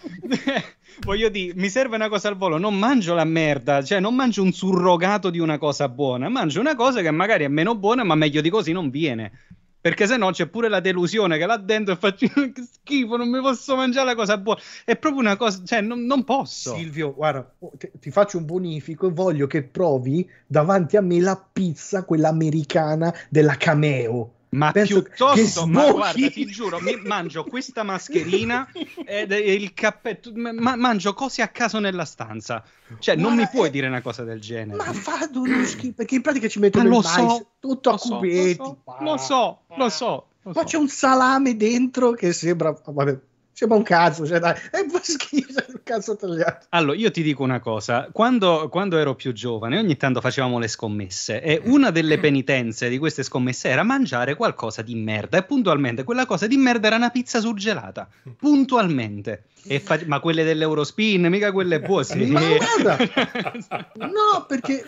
voglio dire, mi serve una cosa al volo, non mangio la merda, cioè non mangio un surrogato di una cosa buona, mangio una cosa che magari è meno buona, ma meglio di così non viene perché se no c'è pure la delusione che là dentro e faccio che schifo, non mi posso mangiare la cosa buona. È proprio una cosa, cioè non, non posso. Silvio, guarda, ti, ti faccio un bonifico e voglio che provi davanti a me la pizza, quella americana della cameo ma Penso piuttosto, ma guarda, ti giuro, mi mangio questa mascherina e il cappetto, ma mangio cose a caso nella stanza. Cioè, ma non mi è... puoi dire una cosa del genere. Ma fa uno schifo, perché in pratica ci mettono ma lo so, tutto a cubetti. So, lo so, lo so. Lo so. ma c'è un salame dentro che sembra... Vabbè, cioè ma un cazzo, cioè dai, è un po' schifo, un cazzo tagliato. Allora, io ti dico una cosa, quando, quando, ero più giovane ogni tanto facevamo le scommesse e una delle penitenze di queste scommesse era mangiare qualcosa di merda e puntualmente quella cosa di merda era una pizza surgelata, puntualmente. Fa- ma quelle dell'Eurospin, mica quelle buone. ma guarda, no, perché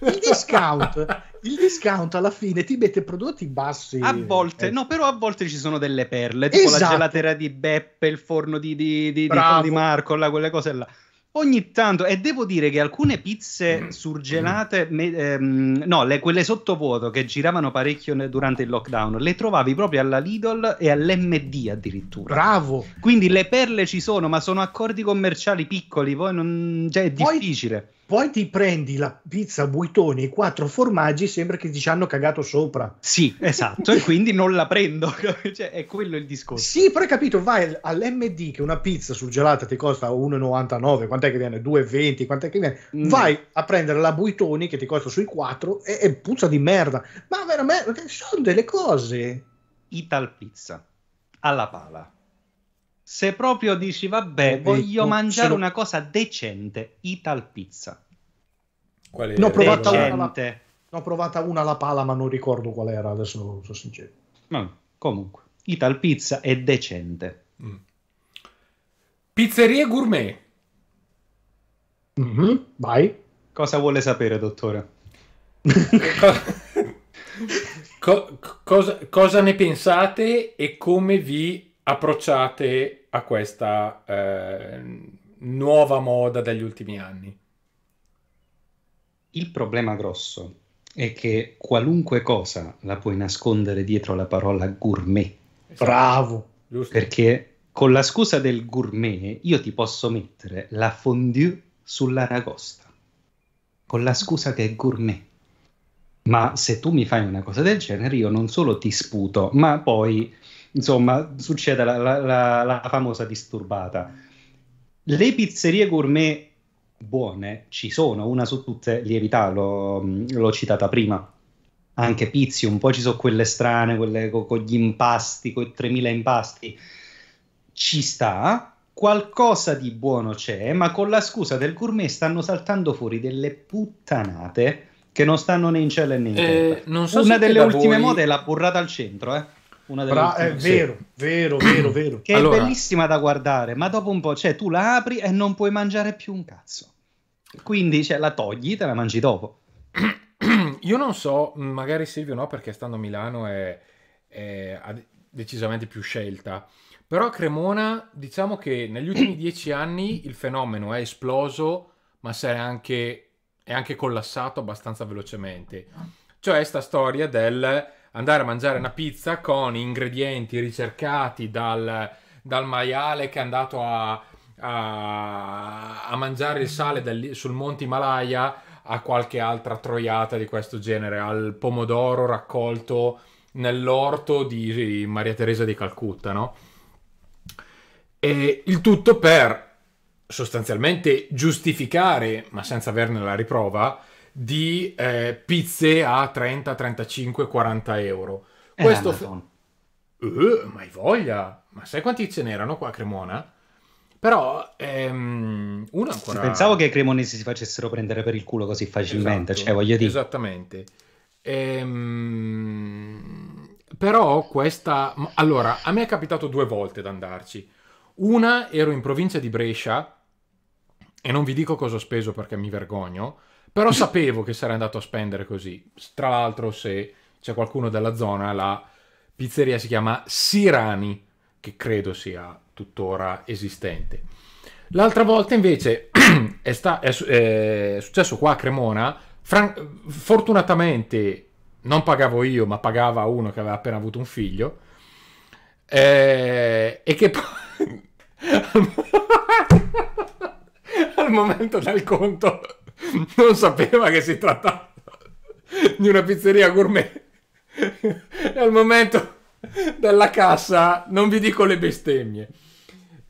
il discount, il discount alla fine ti mette prodotti bassi. A volte, eh. no, però a volte ci sono delle perle, tipo esatto. la gelateria di Beppe crepe, il forno di, di, di, di Marco, là, quelle cose là. Ogni tanto, e devo dire che alcune pizze mm. surgelate, me, ehm, no, le, quelle sottovuoto che giravano parecchio ne, durante il lockdown, le trovavi proprio alla Lidl e all'MD addirittura. Bravo! Quindi le perle ci sono, ma sono accordi commerciali piccoli, poi non, cioè è Poi difficile poi ti prendi la pizza buitone e i quattro formaggi, sembra che ti ci hanno cagato sopra. Sì, esatto, e quindi non la prendo, cioè, è quello il discorso. Sì, però hai capito, vai all'MD che una pizza sul gelato ti costa 1,99, quant'è che viene? 2,20, quant'è che viene? Mm. Vai a prendere la buitoni che ti costa sui quattro e, e puzza di merda. Ma veramente, sono delle cose. Ital Pizza, alla pala se proprio dici vabbè eh, voglio eh, mangiare una cosa decente Ital Pizza qual è? no, ho provata decente. una alla... ho provata una alla pala ma non ricordo qual era adesso non sono sincero no, comunque Ital Pizza è decente mm. pizzerie gourmet mm-hmm. vai cosa vuole sapere dottore? Co- cosa, cosa ne pensate e come vi approcciate a questa eh, nuova moda degli ultimi anni? Il problema grosso è che qualunque cosa la puoi nascondere dietro la parola gourmet. Esatto. Bravo! Giusto. Perché con la scusa del gourmet io ti posso mettere la fondue sull'aragosta. Con la scusa che è gourmet. Ma se tu mi fai una cosa del genere, io non solo ti sputo, ma poi insomma, succede la, la, la, la famosa disturbata. Le pizzerie gourmet buone ci sono, una su tutte, lievità, l'ho, l'ho citata prima, anche pizzi, un po' ci sono quelle strane, quelle con, con gli impasti, con i 3000 impasti, ci sta, qualcosa di buono c'è, ma con la scusa del gourmet stanno saltando fuori delle puttanate che non stanno né in cielo né in eh, terra. Eh, so Una delle ultime voi... mode è la burrata al centro, eh. Una delle Bra- eh, ultime, è vero, sì. vero, vero, vero. Che allora... è bellissima da guardare, ma dopo un po', cioè, tu la apri e non puoi mangiare più un cazzo. Quindi, cioè, la togli, te la mangi dopo. Io non so, mm, magari Silvio no, perché stando a Milano è, è, decisamente più scelta. Però a Cremona, diciamo che negli ultimi dieci anni il fenomeno è esploso, ma si è anche, è anche collassato abbastanza velocemente. Cioè, sta storia del andare a mangiare una pizza con ingredienti ricercati dal, dal maiale che è andato a, a, a mangiare il sale del, sul monte Himalaya a qualche altra troiata di questo genere, al pomodoro raccolto nell'orto di Maria Teresa di Calcutta, no? E il tutto per sostanzialmente giustificare, ma senza averne la riprova, di eh, pizze a 30, 35, 40 euro. Eh, Questo... F- uh, ma hai voglia! Ma sai quanti ce n'erano qua a Cremona? Però ehm, uno ancora... Pensavo che i cremonesi si facessero prendere per il culo così facilmente, esatto, cioè voglio dire... Esattamente. Ehm, però questa... Allora, a me è capitato due volte ad andarci. Una ero in provincia di Brescia e non vi dico cosa ho speso perché mi vergogno, però sapevo che sarei andato a spendere così. Tra l'altro, se c'è qualcuno della zona, la pizzeria si chiama Sirani, che credo sia tuttora esistente. L'altra volta invece è, sta- è, è, successo qua a Cremona. Fran- fortunatamente non pagavo io, ma pagava uno che aveva appena avuto un figlio. Eh, e che poi al momento del conto non sapeva che si trattava di una pizzeria gourmet. E al momento della cassa non vi dico le bestemmie.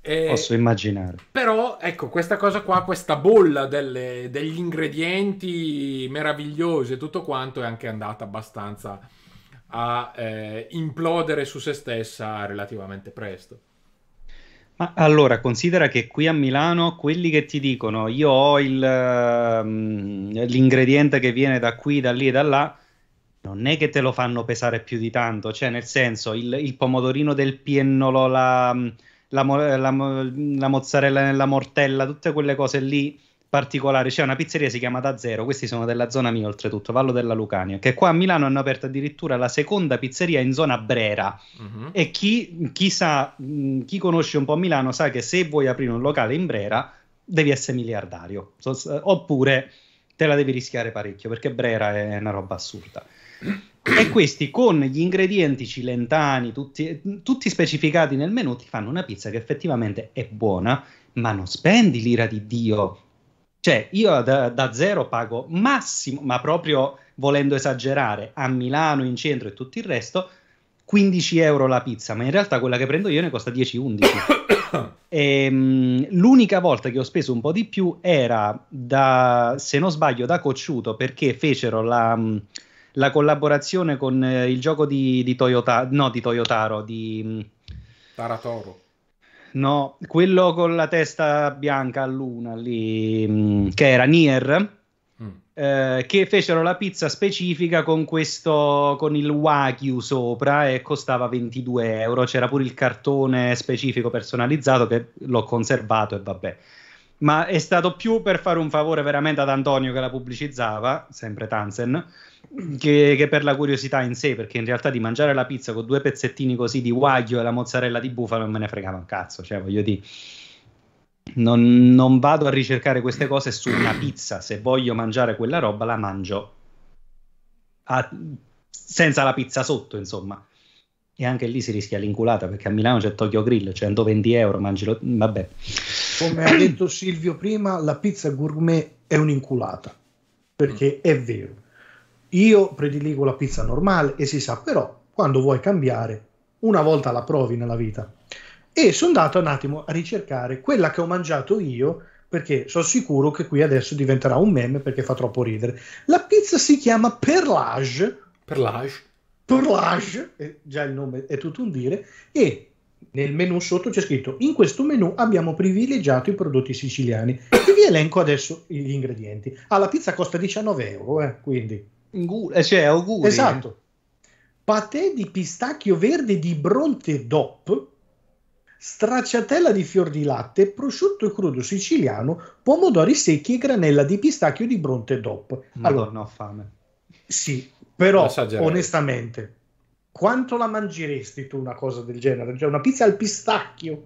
E, Posso immaginare. Però, ecco, questa cosa qua, questa bolla delle, degli ingredienti meravigliosi e tutto quanto è anche andata abbastanza a eh, implodere su se stessa relativamente presto. Ma allora, considera che qui a Milano quelli che ti dicono io ho il, ehm, l'ingrediente che viene da qui, da lì e da là, non è che te lo fanno pesare più di tanto, cioè nel senso il, il pomodorino del piennolo, la, la, la, la mozzarella nella mortella, tutte quelle cose lì particolare, c'è una pizzeria che si chiama Da Zero, questi sono della zona mia oltretutto, Vallo della Lucania, che qua a Milano hanno aperto addirittura la seconda pizzeria in zona Brera uh-huh. e chi, chi, sa, mm, chi conosce un po' Milano sa che se vuoi aprire un locale in Brera devi essere miliardario, oppure te la devi rischiare parecchio perché Brera è una roba assurda. E questi con gli ingredienti cilentani, tutti, tutti specificati nel menù, ti fanno una pizza che effettivamente è buona, ma non spendi l'ira di Dio cioè, io da, da, zero pago massimo, ma proprio volendo esagerare, a Milano, in centro e tutto il resto, 15 euro la pizza, ma in realtà quella che prendo io ne costa 10-11. ehm, l'unica volta che ho speso un po' di più era, da, se non sbaglio, da Cocciuto, perché fecero la, la collaborazione con eh, il gioco di, di Toyota, no, di Toyotaro, di... Taratoro. No, quello con la testa bianca a luna lì, mm, che era Nier, mm. eh, che fecero la pizza specifica con questo, con il wagyu sopra e costava 22 euro. C'era pure il cartone specifico personalizzato che l'ho conservato e vabbè ma è stato più per fare un favore veramente ad Antonio che la pubblicizzava, sempre Tanzen, che, che, per la curiosità in sé, perché in realtà di mangiare la pizza con due pezzettini così di guaglio e la mozzarella di bufala non me ne fregava un cazzo, cioè voglio dire, non, non vado a ricercare queste cose su una pizza, se voglio mangiare quella roba la mangio a, senza la pizza sotto, insomma. E anche lì si rischia l'inculata perché a Milano c'è Tokyo Grill, 120 euro, mangi lo, vabbè come ha detto Silvio prima, la pizza gourmet è un'inculata, perché mm. è vero. Io prediligo la pizza normale e si sa, però quando vuoi cambiare, una volta la provi nella vita. E sono andato un attimo a ricercare quella che ho mangiato io, perché sono sicuro che qui adesso diventerà un meme perché fa troppo ridere. La pizza si chiama Perlage. Perlage. Perlage, eh, già il nome è tutto un dire, e nel menu sotto c'è scritto in questo menu abbiamo privilegiato i prodotti siciliani e vi elenco adesso gli ingredienti. Ah, la pizza costa 19 euro, eh, quindi. Ingu- eh, cioè, auguri. Esatto. Patè di pistacchio verde di Bronte DOP, stracciatella di fior di latte, prosciutto crudo siciliano, pomodori secchi e granella di pistacchio di Bronte DOP. Allora, no fame. Sì, però onestamente quanto la mangeresti tu una cosa del genere? Cioè una pizza al pistacchio?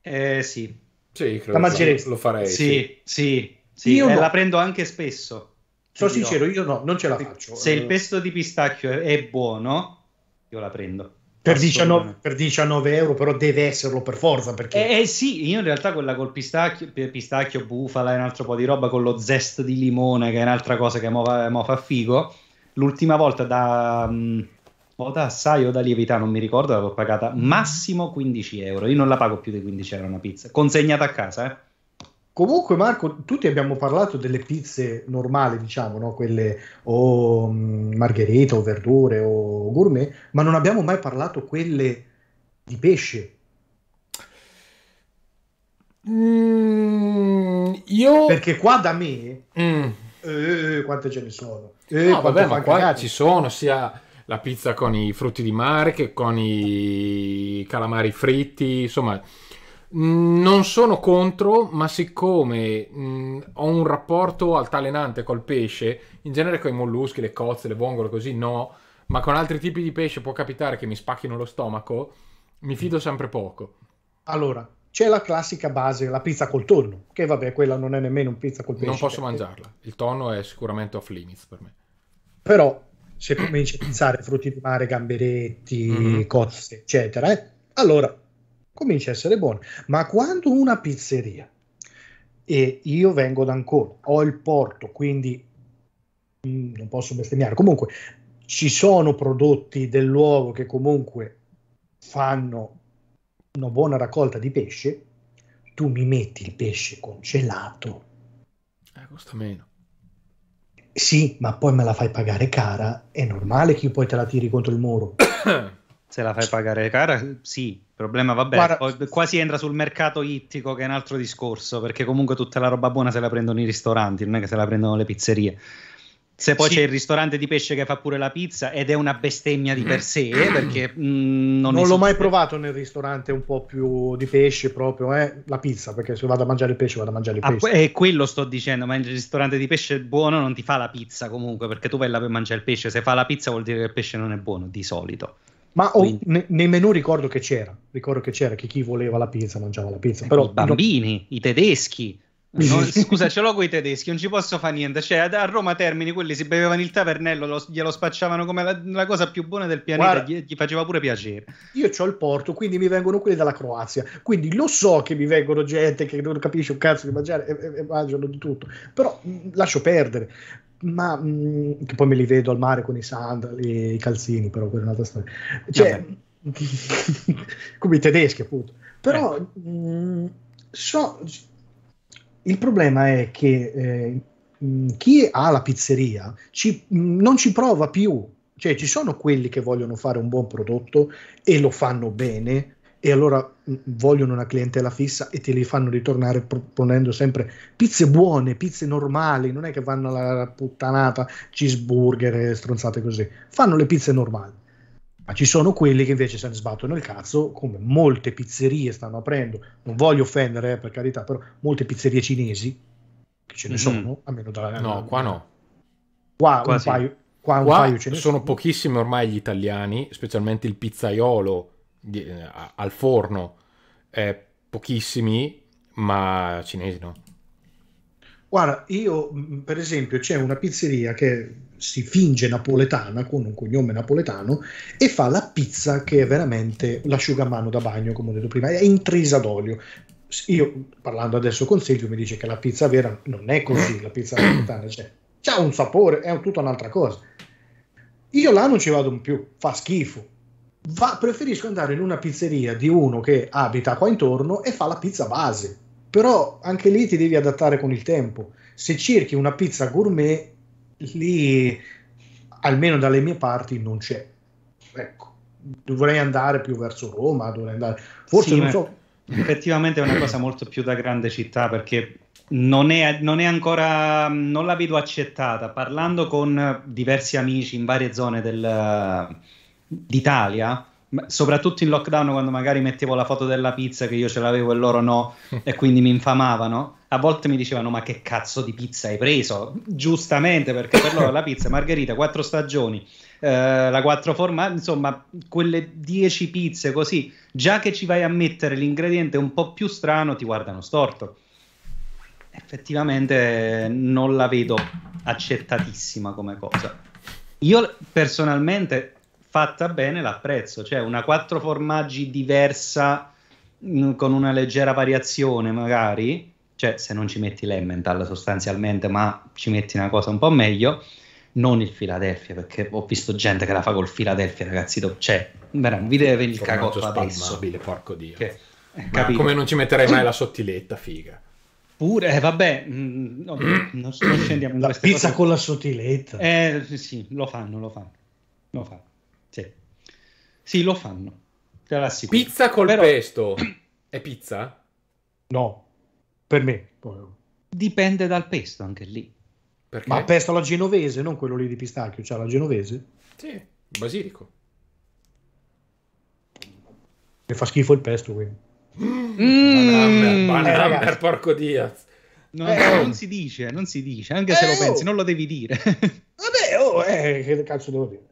Eh sì. Sì, credo la mangeresti. Lo farei. Sì, sì, sì. Io eh, no. la prendo anche spesso. Sono sincero, io no, non ce la faccio. Se il eh. pesto di pistacchio è, buono, io la prendo. Per 19, per 19, euro, però deve esserlo per forza. Perché... Eh, eh sì, io in realtà quella col pistacchio, pistacchio, bufala e un altro po' di roba con lo zest di limone, che è un'altra cosa che mo, fa, mo fa figo. L'ultima volta da. Mh, mm, da assai o da lievità, non mi ricordo, l'avevo pagata massimo 15 euro. Io non la pago più di 15 euro una pizza, consegnata a casa, eh. Comunque, Marco, tutti abbiamo parlato delle pizze normali, diciamo, no? quelle o mm, margherita o verdure o gourmet, ma non abbiamo mai parlato quelle di pesce. Mm, io... Perché qua da me, mm. eh, quante ce ne sono? Eh, no, vabbè, ma qua ci sono sia la pizza con i frutti di mare, che con i calamari fritti, insomma, mm, non sono contro, ma siccome mh, mm, ho un rapporto altalenante col pesce, in genere con i molluschi, le cozze, le vongole, così no, ma con altri tipi di pesce può capitare che mi spacchino lo stomaco, mi fido sempre poco. Allora, c'è la classica base, la pizza col tonno, che vabbè, quella non è nemmeno un pizza col pesce. Non posso perché... mangiarla, il tonno è sicuramente off limits per me. Però se cominci a pensare frutti di mare, gamberetti, mm-hmm. cozze, eccetera, eh, allora comincia a essere buono. Ma quando una pizzeria, e io vengo da Ancona, ho il porto, quindi mh, mm, non posso bestemmiare, comunque ci sono prodotti del luogo che comunque fanno una buona raccolta di pesce, tu mi metti il pesce congelato. Eh, costa meno. Sì, ma poi me la fai pagare cara, è normale che poi te la tiri contro il muro. Se la fai pagare cara, sì, il problema vabbè, Guarda, poi, quasi entra sul mercato ittico che è un altro discorso, perché comunque tutta la roba buona se la prendono i ristoranti, non è che se la prendono le pizzerie. Se poi sì. c'è il ristorante di pesce che fa pure la pizza ed è una bestemmia di per sé mm. perché mm, non, non l'ho mai provato nel ristorante un po' più di pesce proprio, eh? la pizza, perché se vado a mangiare il pesce vado a mangiare il ah, pesce. Ah, eh, e quello sto dicendo, ma il ristorante di pesce buono non ti fa la pizza comunque perché tu vai là per mangiare il pesce, se fa la pizza vuol dire che il pesce non è buono di solito. Ma oh, ne, nei menu ricordo che c'era, ricordo che c'era che chi voleva la pizza mangiava la pizza. Ecco, però I bambini, non... i tedeschi, No, mm. scusa, ce l'ho con i tedeschi, non ci posso fare niente. Cioè, a Roma Termini quelli si bevevano il tavernello, lo, glielo spacciavano come la, la, cosa più buona del pianeta, Guarda, gli, gli, faceva pure piacere. Io ho il porto, quindi mi vengono quelli dalla Croazia. Quindi lo so che mi vengono gente che non capisce un cazzo di mangiare e, e, e mangiano di tutto. Però mh, mm, lascio perdere. Ma mh, mm, che poi me li vedo al mare con i sandali e i calzini, però quella è un'altra storia. Cioè, come i tedeschi, appunto. Però eh. Ecco. mh, so il problema è che eh, mm, chi ha la pizzeria ci, mm, non ci prova più. Cioè, ci sono quelli che vogliono fare un buon prodotto e lo fanno bene, e allora mm, vogliono una clientela fissa e te li fanno ritornare proponendo sempre pizze buone, pizze normali, non è che vanno alla puttanata, cheeseburger e stronzate così, fanno le pizze normali ma ci sono quelli che invece se ne sbattono il cazzo, come molte pizzerie stanno aprendo, non voglio offendere eh, per carità, però molte pizzerie cinesi, che ce ne mm-hmm. sono, almeno da... No, qua no. Qua, qua un paio, qua, qua paio ce ne sono. Sono pochissimi ormai gli italiani, specialmente il pizzaiolo di, eh, al forno, eh, pochissimi, ma cinesi no. Guarda, io mm, per esempio c'è una pizzeria che si finge napoletana con un cognome napoletano e fa la pizza che è veramente l'asciugamano da bagno, come ho detto prima, è intrisa d'olio. Io parlando adesso con Silvio mi dice che la pizza vera non è così, la pizza napoletana cioè, ha un sapore, è tutta un'altra cosa. Io là non ci vado più, fa schifo. Va, preferisco andare in una pizzeria di uno che abita qua intorno e fa la pizza base. Però anche lì ti devi adattare con il tempo. Se cerchi una pizza gourmet lì almeno dalle mie parti non c'è. Ecco, dovrei andare più verso Roma, dovrei andare... Forse sì, non so... Effettivamente è una cosa molto più da grande città perché non è, non è, ancora, non la vedo accettata. Parlando con diversi amici in varie zone del, d'Italia, soprattutto in lockdown quando magari mettevo la foto della pizza che io ce l'avevo e loro no, e quindi mi infamavano, a volte mi dicevano ma che cazzo di pizza hai preso? Giustamente perché per loro la pizza margherita, quattro stagioni, eh, la quattro formaggi, insomma quelle dieci pizze così, già che ci vai a mettere l'ingrediente un po' più strano ti guardano storto. Effettivamente non la vedo accettatissima come cosa. Io personalmente fatta bene l'apprezzo, cioè una quattro formaggi diversa mm, con una leggera variazione magari cioè se non ci metti l'Emmental sostanzialmente, ma ci metti una cosa un po' meglio, non il Philadelphia, perché ho visto gente che la fa col Philadelphia, ragazzi, do, cioè, veramente, vi deve venire il cagotto adesso. porco Dio. Che, eh, come non ci metterei mai la sottiletta, figa. Pure, eh, vabbè, mm, no, non, scendiamo in La pizza cose. con la sottiletta. Eh, sì, sì, lo fanno, lo fanno. Lo fanno, sì. Sì, lo fanno. Te l'assicuro. Pizza col Però... pesto. È pizza? No. Per me. Dipende dal pesto anche lì. Perché? Ma pesto alla genovese, non quello lì di pistacchio, cioè alla genovese. Sì, basilico. E fa schifo il pesto, quindi. Mm. Banamber, eh, porco Diaz. No, eh, non si dice, non si dice, anche eh, se lo eh, oh. pensi, non lo devi dire. Vabbè, oh, eh, che cazzo devo dire?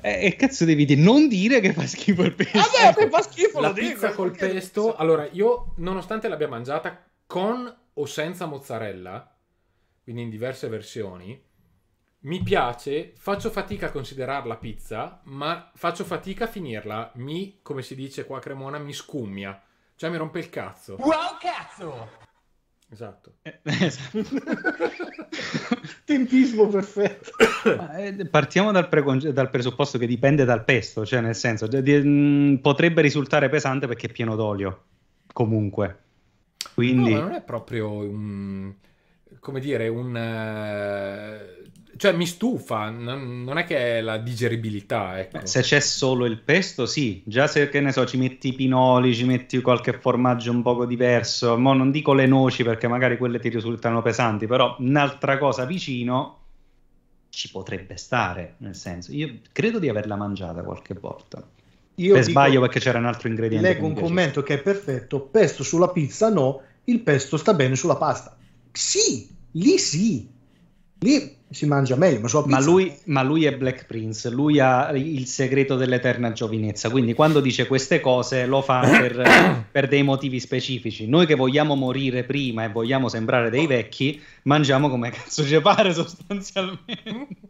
Eh, eh cazzo devi dire? Non dire che fa schifo il pesto. Vabbè, fa schifo la pizza dico, col pesto. Allora, io, nonostante l'abbia mangiata con o senza mozzarella, quindi in diverse versioni, mi piace, faccio fatica a considerarla pizza, ma faccio fatica a finirla, mi, come si dice qua a Cremona, mi scummia, cioè mi rompe il cazzo. Wow cazzo! Esatto. Eh, esatto. Tempismo perfetto. Eh, partiamo dal, preconce- dal, presupposto che dipende dal pesto, cioè nel senso, d- d- mm, potrebbe risultare pesante perché è pieno d'olio, comunque. Quindi... No, non è proprio un... come dire, un... Eh, cioè mi stufa, non è che è la digeribilità, ecco. se c'è solo il pesto, sì. Già se, che ne so, ci metti i pinoli, ci metti qualche formaggio un poco diverso. Mo non dico le noci perché magari quelle ti risultano pesanti, però un'altra cosa vicino ci potrebbe stare, nel senso, io credo di averla mangiata qualche volta io per dico, sbaglio perché c'era un altro ingrediente. Leggo un commento che è perfetto, pesto sulla pizza no, il pesto sta bene sulla pasta. Sì, lì sì, lì si mangia meglio. Ma, ma, lui, ma, lui, è Black Prince, lui ha il segreto dell'eterna giovinezza. Quindi quando dice queste cose lo fa per, per, dei motivi specifici. Noi che vogliamo morire prima e vogliamo sembrare dei vecchi, mangiamo come cazzo ci pare sostanzialmente.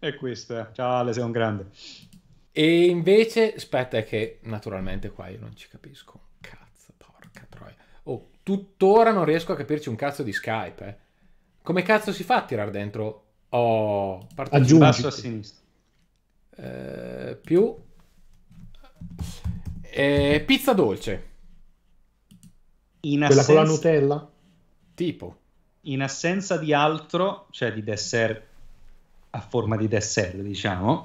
e questo, ciao Ale, sei un grande. E invece, aspetta che naturalmente qua io non ci capisco cazzo, porca troia. Oh, tuttora non riesco a capirci un cazzo di Skype, eh. Come cazzo si fa a tirare dentro? Oh, parte in basso a sinistra. Eh, più. Eh, pizza dolce. In assenza... Quella con la Nutella? Tipo. In assenza di altro, cioè di dessert a forma di dessert, diciamo,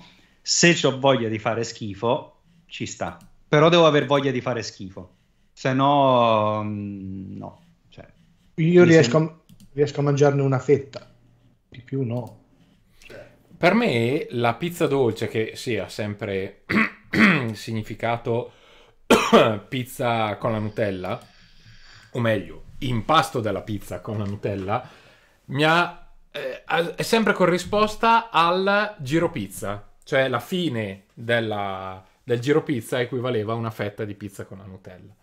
se ho voglia di fare schifo, ci sta. Però devo aver voglia di fare schifo. Se no, mm, no. Cioè, Io riesco, sem- a, riesco, a, mangiarne una fetta, di più no. Per me la pizza dolce, che sì, ha sempre significato pizza con la Nutella, o meglio, impasto della pizza con la Nutella, mi ha, eh, è sempre corrisposta al giro pizza cioè la fine della, del giro pizza equivaleva a una fetta di pizza con la Nutella.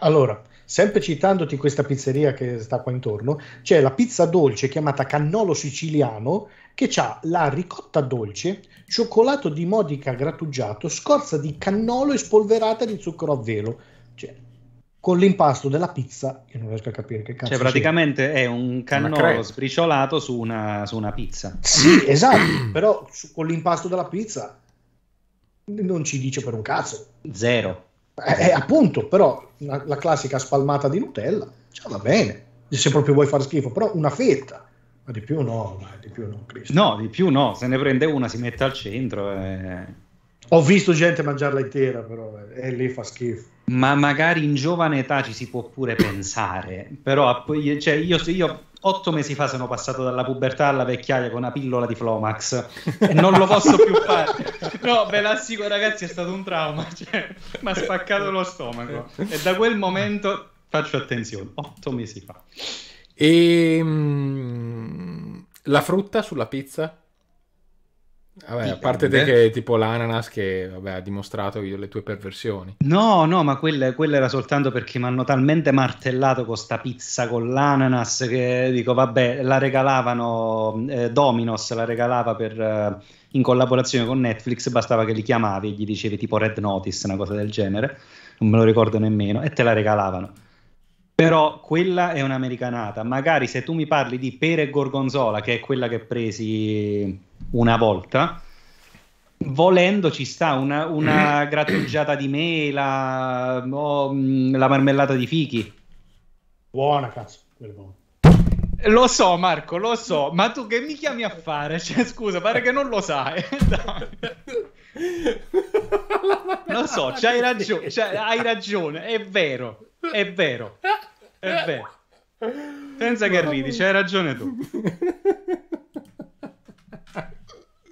Allora, sempre citandoti questa pizzeria che sta qua intorno, c'è la pizza dolce chiamata cannolo siciliano che ha la ricotta dolce, cioccolato di modica grattugiato, scorza di cannolo e spolverata di zucchero a velo. Cioè, con l'impasto della pizza, io non riesco a capire che cazzo. Cioè, praticamente c'è. è un cannolo sbriciolato su una, su una, pizza. Sì, esatto, però su, con l'impasto della pizza non ci dice per un cazzo. Zero. Eh, eh appunto, però una, la classica spalmata di Nutella, cioè, va bene, se proprio vuoi fare schifo, però una fetta. Ma di più no, di più no, Cristo. No, di più no, se ne prende una, si mette al centro. E... Eh. Ho visto gente mangiarla intera, però, eh, e lì fa schifo ma magari in giovane età ci si può pure pensare, però cioè io, io otto mesi fa sono passato dalla pubertà alla vecchiaia con una pillola di Flomax e non lo posso più fare. No, ve l'assicuro ragazzi, è stato un trauma, cioè, mi ha spaccato lo stomaco e da quel momento faccio attenzione, otto mesi fa. E ehm, la frutta sulla pizza? Vabbè, a parte te che tipo l'ananas che vabbè, ha dimostrato io, le tue perversioni. No, no, ma quella, quella era soltanto perché mi hanno talmente martellato con sta pizza con l'ananas che dico, vabbè, la regalavano, eh, Dominos la regalava per, eh, in collaborazione con Netflix, bastava che li chiamavi e gli dicevi tipo Red Notice, una cosa del genere, non me lo ricordo nemmeno, e te la regalavano però quella è un'americanata. Magari se tu mi parli di pere e gorgonzola, che è quella che presi una volta. Volendo ci sta una, una mm-hmm. grattugiata di mela, oh, la marmellata di fichi. Buona cazzo, quello. Lo so Marco, lo so, ma tu che mi chiami a fare? Cioè, scusa, pare che non lo sai. lo so, c'hai ragione, c'hai, hai ragione, è vero, è vero, è vero. Senza che ridi, c'hai ragione tu.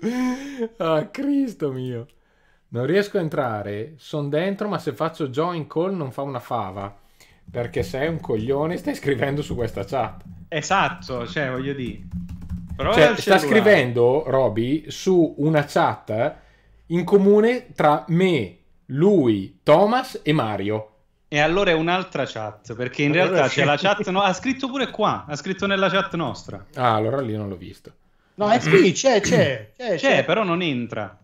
Ah, Cristo mio. Non riesco a entrare, sono dentro, ma se faccio join call non fa una fava. Perché sei un coglione, stai scrivendo su questa chat. Esatto, cioè, voglio dire. Però cioè, sta scrivendo, Roby, su una chat in comune tra me, lui, Thomas e Mario. E allora è un'altra chat, perché in allora realtà c'è la chat... No, ha scritto pure qua, ha scritto nella chat nostra. Ah, allora lì non l'ho visto. No, è qui, mm. c'è, c'è, c'è, c'è, c'è. però non entra.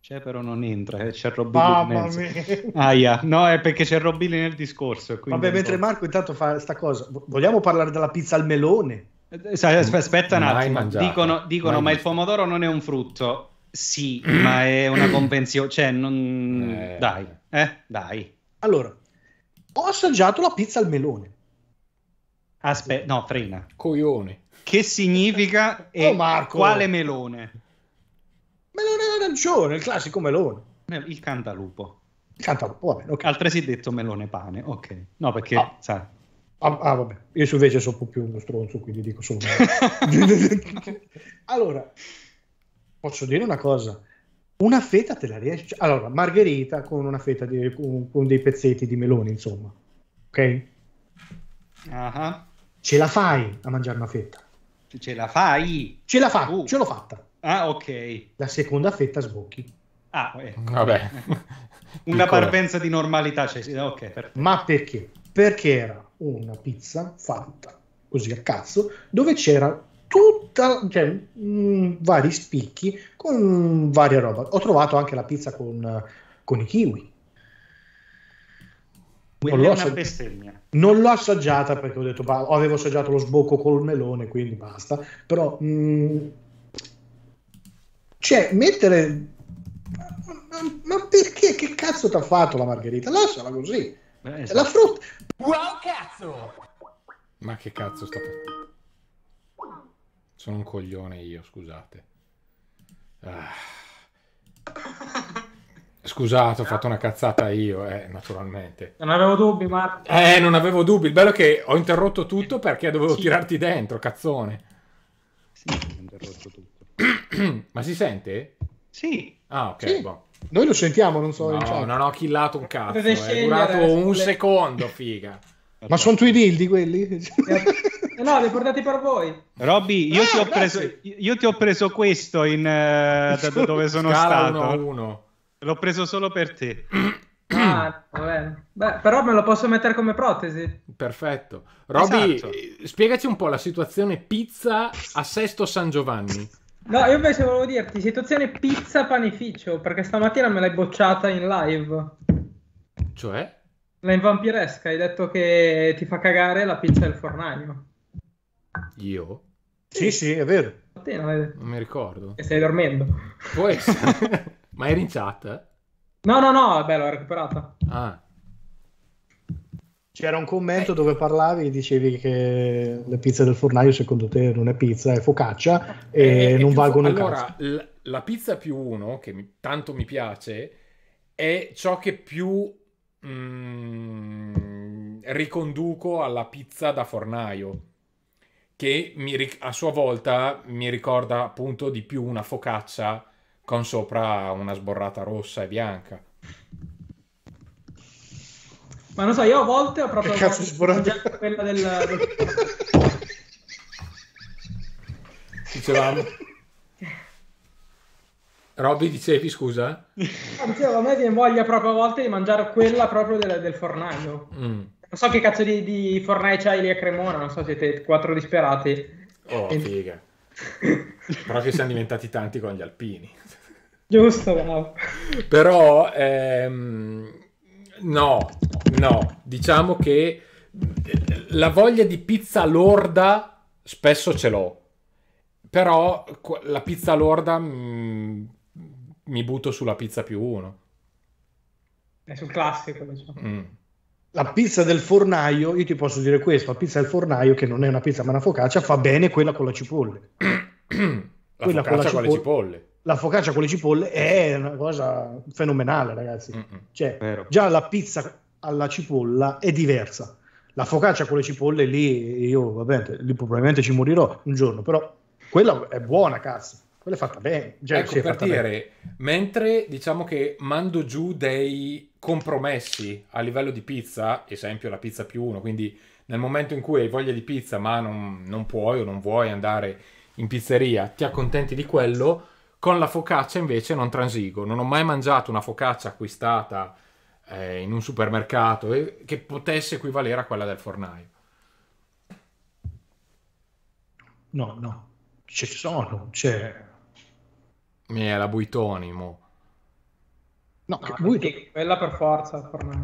C'è però non entra, eh, c'è Robby ah, yeah. No, è perché c'è Robby nel discorso. Vabbè, mentre Marco intanto fa questa cosa, vogliamo parlare della pizza al melone? Eh, aspetta un attimo, dicono, dicono ma il pomodoro non è un frutto. Sì, mm. ma è una convenzione, cioè non... Eh. Dai, eh, dai. Allora, ho assaggiato la pizza al melone. Aspetta, no, frena. Coglione. Che significa oh, e oh quale melone? Melone arancione, il classico melone. Eh, il cantalupo. Il cantalupo, vabbè. Okay. Altresì detto melone pane, ok. No, perché, ah. sai... Ah, ah, vabbè, io invece sono più uno stronzo, quindi dico solo... allora, posso dire una cosa? Una feta te la riesci... Cioè, allora, margherita con una feta, di, con, con dei pezzetti di melone, insomma. Ok? Ah. Uh-huh ce la fai a mangiare una fetta. Ce la fai? Ce la fa, uh. ce l'ho fatta. Ah, ok. La seconda fetta sbocchi. Ah, ecco. Vabbè. Una parvenza di normalità. Cioè, okay, perfetto. Ma perché? Perché era una pizza fatta così a cazzo, dove c'era tutta, cioè, mh, mm, vari spicchi con varie roba. Ho trovato anche la pizza con, eh, con i kiwi non l'ho, assaggiata, non l'ho assaggiata perché ho detto, bah, avevo assaggiato lo sbocco col melone, quindi basta. Però, mh, mm, cioè, mettere... Ma, ma perché? Che cazzo ti ha fatto la margherita? Lasciala così. Eh, La esatto. frutta... Wow, cazzo! Ma che cazzo sta facendo? Sono un coglione io, scusate. Ah. Scusate, ho fatto una cazzata io, eh, naturalmente. Non avevo dubbi, Marco. Eh, non avevo dubbi. Il bello è che ho interrotto tutto perché dovevo sì. tirarti dentro, cazzone. Sì, ho interrotto tutto. Ma si sente? Sì. Ah, ok, sì. Boh. Noi lo sentiamo, non so. No, non ho killato un cazzo. È durato eh, un le... secondo, figa. Ma sono tuoi dildi quelli? Eh, no, li portati per voi. Robby, io, ah, ti, ho ah, preso, io ti ho preso questo in, uh, da dove sono Scala stato. 1 1. L'ho preso solo per te. Ah, Beh, però me lo posso mettere come protesi. Perfetto. Roby, esatto. spiegaci un po' la situazione pizza a Sesto San Giovanni. No, io invece volevo dirti situazione pizza panificio, perché stamattina me l'hai bocciata in live. Cioè? La in vampiresca, hai detto che ti fa cagare la pizza del fornaio. Io? Sì, sì, è vero. Non mi ricordo. E stai dormendo. Può essere. Ma eri in chat? No, no, no, beh, l'ho recuperata. Ah. C'era un commento dove parlavi e dicevi che le pizze del fornaio secondo te non è pizza, è focaccia e eh, è, non è valgono più, allora, la, la pizza più uno, che mi, tanto mi piace, è ciò che più mm, riconduco alla pizza da fornaio, che mi, a sua volta mi ricorda appunto di più una focaccia con sopra una sborrata rossa e bianca. Ma non so, io a volte ho proprio... Che cazzo sborrata? Quella del... Dicevamo... Robby, dicevi scusa? No, dicevo, a me viene voglia proprio a volte di mangiare quella proprio del, del fornaio. Mm. Non so che cazzo di, di fornaio c'hai lì a Cremona, non so siete quattro disperati. Oh, figa. Però che siamo diventati tanti con gli alpini. Giusto, bravo. Però, ehm, no, no, diciamo che la voglia di pizza lorda spesso ce l'ho, però la pizza lorda mh, mm, mi butto sulla pizza più uno. È sul classico, diciamo. Mm la pizza del fornaio, io ti posso dire questo, la pizza del fornaio, che non è una pizza ma una focaccia, fa bene quella con la cipolle. la quella con, la cipolle, con le cipolle. La focaccia con le cipolle è una cosa fenomenale, ragazzi. Mm-mm, cioè, vero. già la pizza alla cipolla è diversa. La focaccia con le cipolle lì, io, vabbè, lì probabilmente ci morirò un giorno, però quella è buona, cazzo. Quello ecco, è fatta bene. Già ecco, per dire, mentre diciamo che mando giù dei compromessi a livello di pizza, esempio la pizza più uno, quindi nel momento in cui hai voglia di pizza ma non, non puoi o non vuoi andare in pizzeria, ti accontenti di quello, con la focaccia invece non transigo. Non ho mai mangiato una focaccia acquistata eh, in un supermercato eh, che potesse equivalere a quella del fornaio. No, no, cioè, ci sono, c'è eh, la Buitoni, mo. No, no Buitoni. Sì, quella per forza, per me.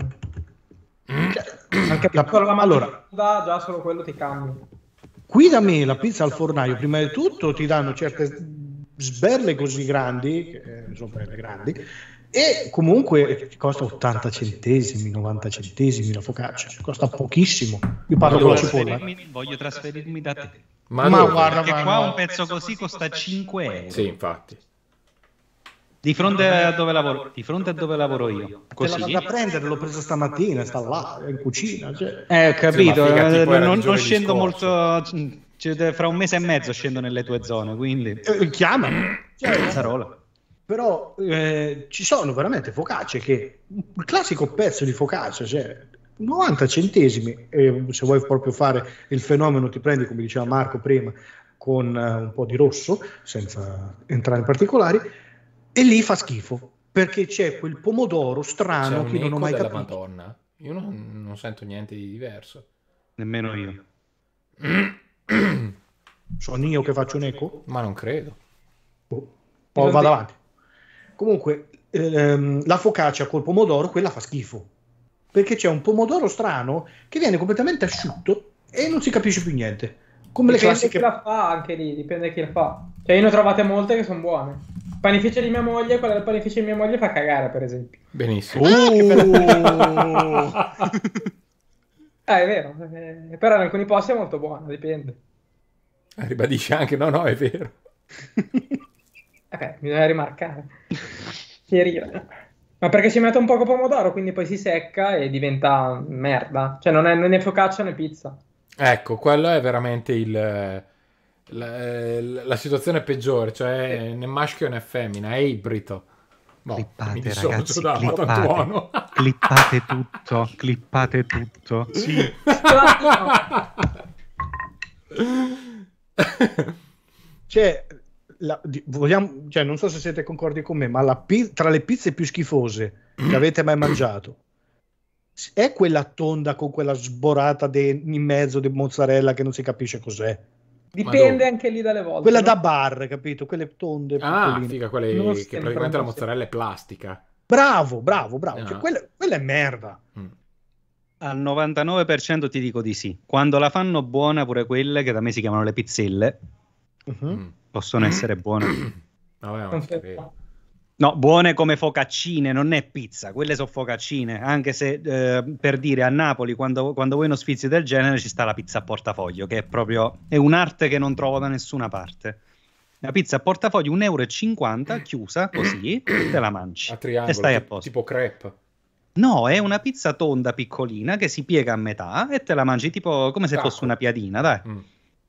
Mm. Cioè, anche la, la allora, già solo quello ti cambia. Qui da me la pizza al fornaio, prima di tutto, ti danno certe sberle così grandi, che sono eh, belle grandi, e comunque costa 80 centesimi, 90 centesimi la focaccia, cioè, costa pochissimo. Io parlo voglio con la cipolla. Voglio trasferirmi da te. Ma, ma guarda, ma qua un pezzo così costa 5 euro. Sì, infatti. Di fronte a dove lavoro, di fronte a dove lavoro io. Così. Da prendere l'ho preso stamattina, sta là, in cucina. Cioè. Eh, ho capito, sì, eh, non, non scendo scorso. molto... Cioè, fra un mese e mezzo scendo nelle tue zone, quindi... Eh, chiamami. Cioè, Sarola. Però eh, ci sono veramente focacce che... Un classico pezzo di focaccia, cioè 90 centesimi, e se vuoi proprio fare il fenomeno ti prendi, come diceva Marco prima, con eh, un po' di rosso, senza entrare in particolari e lì fa schifo, perché c'è quel pomodoro strano che non ho mai capito. Madonna. Io non, non, sento niente di diverso. Nemmeno io. Sono io che faccio un eco? Ma non credo. Oh, oh vado avanti. Comunque, ehm, la focaccia col pomodoro, quella fa schifo. Perché c'è un pomodoro strano che viene completamente asciutto e non si capisce più niente. Come dipende le classiche... chi la fa anche lì, dipende chi la fa. Cioè, io ne ho trovate molte che sono buone panificio di mia moglie, quello del panificio di mia moglie fa cagare, per esempio. Benissimo. Uh! ah, è vero. Eh, però in alcuni posti è molto buono, dipende. Eh, Ribadisce anche, no, no, è vero. Vabbè, eh bisogna rimarcare. Ti Ma perché ci mette un poco pomodoro, quindi poi si secca e diventa merda. Cioè non è né focaccia né pizza. Ecco, quello è veramente il la, eh, la situazione è peggiore, cioè né maschio né femmina, è ibrido. No, boh, clippate ragazzi, clippate, clippate tutto, clippate tutto. Sì. cioè, la, vogliamo, cioè, non so se siete concordi con me, ma la, tra le pizze più schifose che avete mai mangiato è quella tonda con quella sborata de, in mezzo di mozzarella che non si capisce cos'è. Dipende anche lì dalle volte. Quella no? da bar, capito? Quelle tonde. Ah, piccoline. figa, quelle che praticamente la mozzarella è plastica. Bravo, bravo, bravo. Ah. Cioè, quella, quella, è merda. Mm. Al 99% ti dico di sì. Quando la fanno buona pure quelle che da me si chiamano le pizzelle, uh-huh. possono essere buone. Vabbè, ma No, buone come focaccine, non è pizza, quelle sono focaccine, anche se eh, per dire a Napoli quando, quando vuoi uno sfizio del genere ci sta la pizza a portafoglio, che è proprio è un'arte che non trovo da nessuna parte. La pizza a portafoglio 1,50 euro chiusa così, te la mangi a triangolo, e stai a posto. Tipo crepe. No, è una pizza tonda piccolina che si piega a metà e te la mangi tipo come se Taco. fosse una piadina, dai. Mm.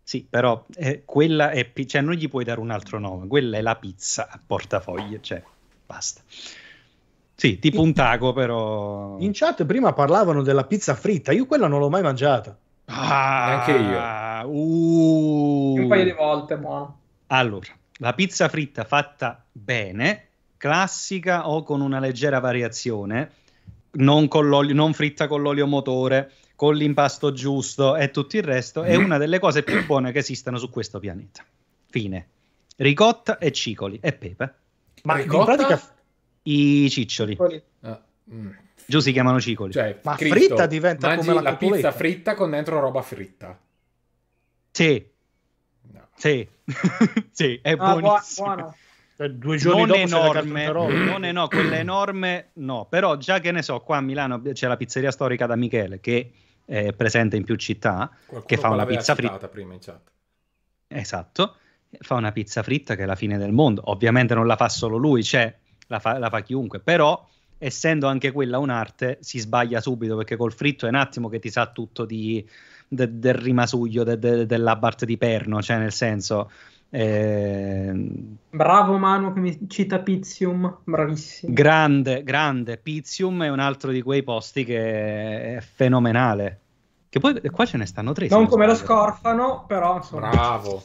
Sì, però eh, quella è, cioè non gli puoi dare un altro nome, quella è la pizza a portafoglio, cioè basta. Sì, tipo in, un taco però. In chat prima parlavano della pizza fritta, io quella non l'ho mai mangiata. Ah, anche io. Uh. Un paio di volte, ma... Allora, la pizza fritta fatta bene, classica o con una leggera variazione, non, non fritta con l'olio motore, con l'impasto giusto e tutto il resto, è una delle cose più buone che esistano su questo pianeta. Fine. Ricotta e cicoli e pepe. Ma in pratica i ciccioli. Ah, mm. Giù si chiamano ciccoli. Cioè, ma Cristo, fritta diventa come la, la pizza fritta con dentro roba fritta. Sì. No. Sì. sì, è ah, buonissimo. Buona. Cioè, due giorni non enorme, non è, no, quella enorme no, però già che ne so, qua a Milano c'è la pizzeria storica da Michele che è presente in più città, Qualcuno che fa una pizza fritta. prima in chat. Esatto fa una pizza fritta che è la fine del mondo. Ovviamente non la fa solo lui, cioè, la, fa, la fa chiunque, però essendo anche quella un'arte si sbaglia subito perché col fritto è un attimo che ti sa tutto di, de, del rimasuglio, de, de, della parte di perno, cioè nel senso... Eh, Bravo Manu che mi cita Pizzium, bravissimo. Grande, grande. Pizzium è un altro di quei posti che è fenomenale. Che poi qua ce ne stanno tre. Non come lo scorfano, però insomma. Bravo.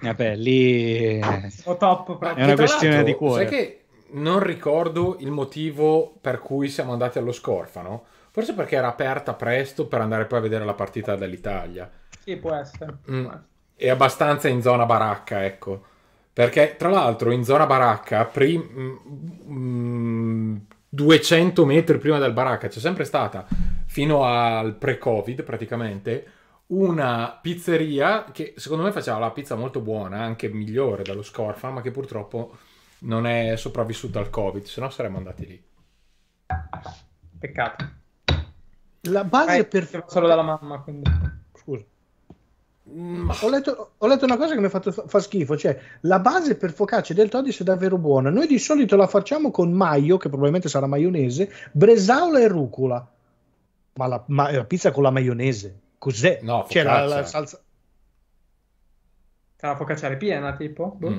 Vabbè, lì oh, top, è una questione di cuore. Sai che non ricordo il motivo per cui siamo andati allo Scorfano? Forse perché era aperta presto per andare poi a vedere la partita dall'Italia. Sì, può essere. Mm. E abbastanza in zona baracca, ecco. Perché tra l'altro in zona baracca, prim- 200 mm, metri prima del baracca, c'è sempre stata, fino al pre-Covid praticamente, una pizzeria che secondo me faceva la pizza molto buona, anche migliore dello Scorfa, ma che purtroppo non è sopravvissuta al Covid, se no saremmo andati lì. Peccato. La base eh, per... Solo dalla mamma, quindi... Scusa. Ma... Ho, letto, ho, letto, una cosa che mi ha fatto fa schifo, cioè la base per focaccia del Todis è davvero buona. Noi di solito la facciamo con maio, che probabilmente sarà maionese, bresaola e rucola. Ma la, ma la pizza con la maionese Cos'è? No, cioè, la, la, salsa... Cioè, la focaccia è tipo? Boh. Mm.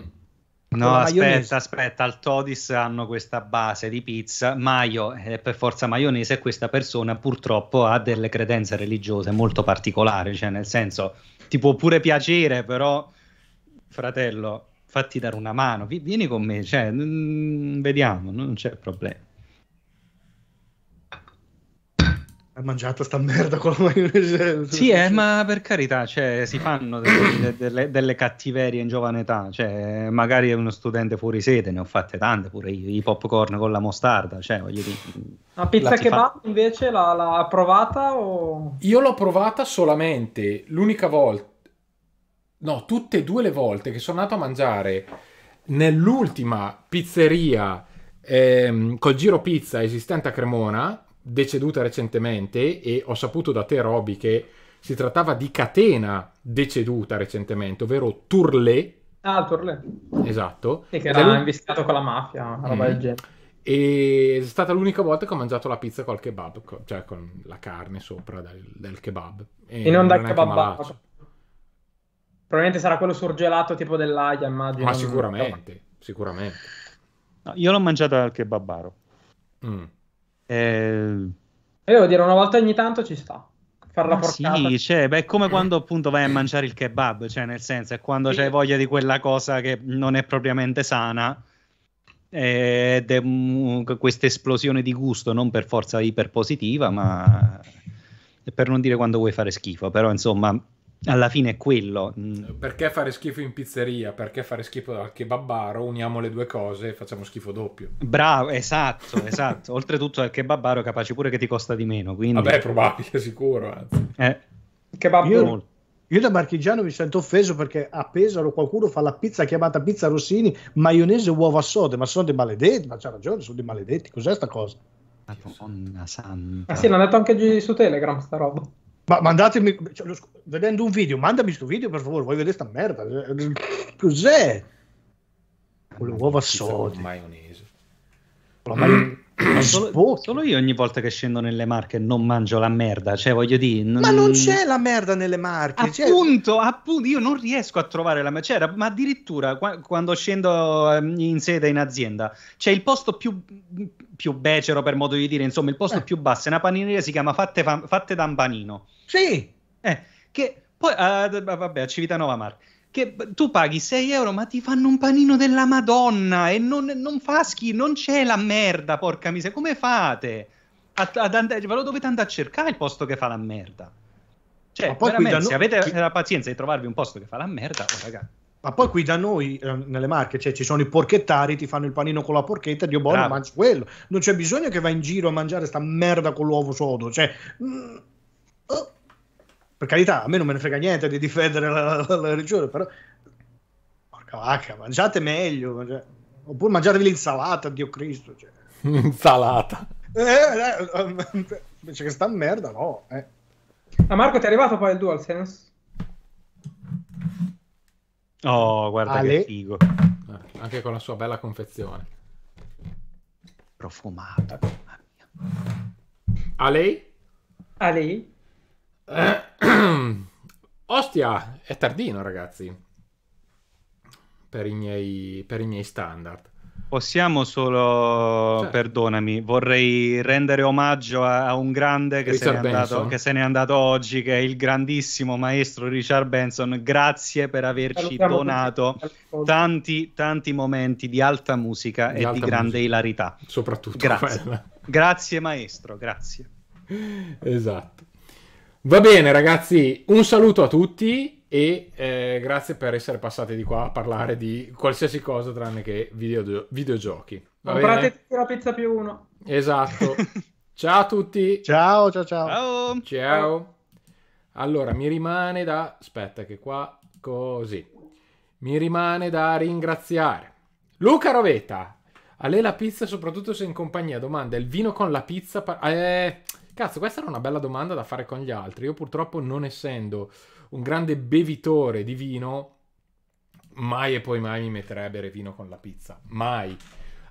No, aspetta, aspetta, al Todis hanno questa base di pizza, maio è per forza maionese e questa persona purtroppo ha delle credenze religiose molto particolari, cioè nel senso ti può pure piacere, però fratello, fatti dare una mano, vieni con me, cioè, mh, vediamo, non c'è problema. hai mangiato sta merda con la maionese. Sì, eh, ma per carità, cioè, si fanno delle, delle, delle, cattiverie in giovane età. Cioè, magari è uno studente fuori sede, ne ho fatte tante pure io, i popcorn con la mostarda. Cioè, voglio dire, la pizza che va invece l'ha, l'ha provata? O... Io l'ho provata solamente l'unica volta, no, tutte e due le volte che sono andato a mangiare nell'ultima pizzeria ehm, col giro pizza esistente a Cremona deceduta recentemente e ho saputo da te Roby che si trattava di Catena deceduta recentemente, ovvero Tourlé. Ah, Tourlé. Esatto. E che era lui... investigato con la mafia, roba mm. del genere. E è stata l'unica volta che ho mangiato la pizza col kebab, cioè con la carne sopra del, del kebab. E, e non, non dal kebab. Probabilmente sarà quello surgelato tipo dell'aia, immagino. Ma sicuramente, sicuramente. No, io l'ho mangiata dal kebabaro. Mm. Eh... E devo dire, una volta ogni tanto ci sta. Farla ah, portata. Sì, cioè, beh, è come quando appunto vai a mangiare il kebab, cioè nel senso è quando sì. c'è voglia di quella cosa che non è propriamente sana ed è questa esplosione di gusto non per forza iperpositiva, ma per non dire quando vuoi fare schifo, però insomma alla fine è quello. Mm. Perché fare schifo in pizzeria? Perché fare schifo al kebabaro? Uniamo le due cose e facciamo schifo doppio. Bravo, esatto, esatto. Oltretutto al kebabaro è capace pure che ti costa di meno. Quindi... Vabbè, è probabile, sicuro. Anzi. Eh. Kebab io, io da marchigiano mi sento offeso perché a Pesaro qualcuno fa la pizza chiamata pizza Rossini, maionese e uova sode, ma sono dei maledetti, ma c'ha ragione, sono dei maledetti. Cos'è sta cosa? Madonna santa. Ah sì, l'ha detto anche su Telegram sta roba. Ma mandatemi, cioè, lo, vedendo un video, mandami questo video per favore, vuoi vedere sta merda? Cos'è? Con le uova sode. Con la maionese. Con la maionese. Solo, solo, io ogni volta che scendo nelle marche non mangio la merda, cioè voglio dire... Non... Ma non c'è la merda nelle marche. Cioè appunto, cioè... appunto, io non riesco a trovare la merda, cioè, ma addirittura qua, quando scendo ehm, in sede in azienda c'è il posto più, più becero per modo di dire, insomma il posto eh. più basso, è una panineria, si chiama Fatte, fa, fatte da un Sì. Eh, che poi, uh, vabbè, a Civitanova Marche che tu paghi 6 euro ma ti fanno un panino della madonna e non, non fa schifo, non c'è la merda, porca miseria, come fate? ad andare, cioè, ve lo dovete andare a cercare il posto che fa la merda. Cioè, ma poi veramente, no- se avete chi... la pazienza di trovarvi un posto che fa la merda, oh, ragazzi. Ma poi qui da noi, eh, nelle marche, cioè, ci sono i porchettari, ti fanno il panino con la porchetta, Dio buono, mangi quello. Non c'è bisogno che vai in giro a mangiare sta merda con l'uovo sodo. Cioè, mh, mm, oh per carità, a me non me ne frega niente di difendere la, la, la religione, però porca vacca, mangiate meglio, mangiate... oppure mangiatevi l'insalata, Dio Cristo. Cioè. Insalata. Eh, eh, invece che sta merda, no. Eh. Ah, Marco, ti è arrivato poi il DualSense? Oh, guarda Ale. che figo. Eh, anche con la sua bella confezione. Profumata. A lei? A lei? Eh. Ostia, è tardino, ragazzi. Per i miei, per i miei standard. Possiamo solo, certo. perdonami, vorrei rendere omaggio a, a un grande che se, andato, che se, n'è andato oggi, che è il grandissimo maestro Richard Benson. Grazie per averci allora, donato allora. tanti, tanti momenti di alta musica di e alta di grande musica. ilarità. Soprattutto. Grazie. grazie maestro, grazie. Esatto. Va bene ragazzi, un saluto a tutti e eh, grazie per essere passati di qua a parlare di qualsiasi cosa tranne che video, videogiochi. Va Comprate tutti la pizza più uno. Esatto. ciao a tutti. Ciao, ciao, ciao. Ciao. Ciao. Allora, mi rimane da... Aspetta che qua... Così. Mi rimane da ringraziare. Luca Rovetta. A lei la pizza, soprattutto se in compagnia. Domanda, il vino con la pizza... Par... Eh... Cazzo, questa era una bella domanda da fare con gli altri. Io purtroppo, non essendo un grande bevitore di vino, mai e poi mai mi metterei a bere vino con la pizza. Mai.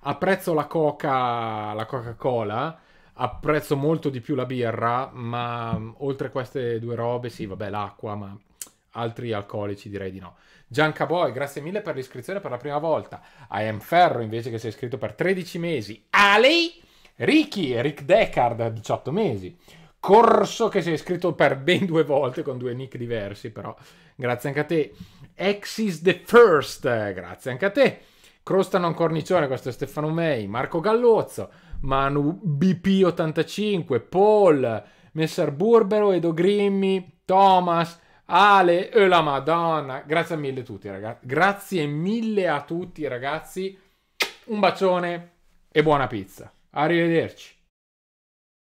Apprezzo la coca, la Coca-Cola, apprezzo molto di più la birra, ma mm, oltre queste due robe, sì, vabbè, l'acqua, ma altri alcolici direi di no. Giancaboy, grazie mille per l'iscrizione per la prima volta. I am Ferro invece che sei iscritto per 13 mesi. Ali! Ricky, Rick Deckard, a 18 mesi. Corso che si è iscritto per ben due volte con due nick diversi, però grazie anche a te. Exis the First, grazie anche a te. Crostanon Cornicione, questo è Stefano May, Marco Gallozzo, Manu BP85, Paul, Messer Burbero, Edo Grimmi, Thomas, Ale e la Madonna. Grazie mille a tutti, ragazzi. Grazie mille a tutti, ragazzi. Un bacione e buona pizza. Arrivederci.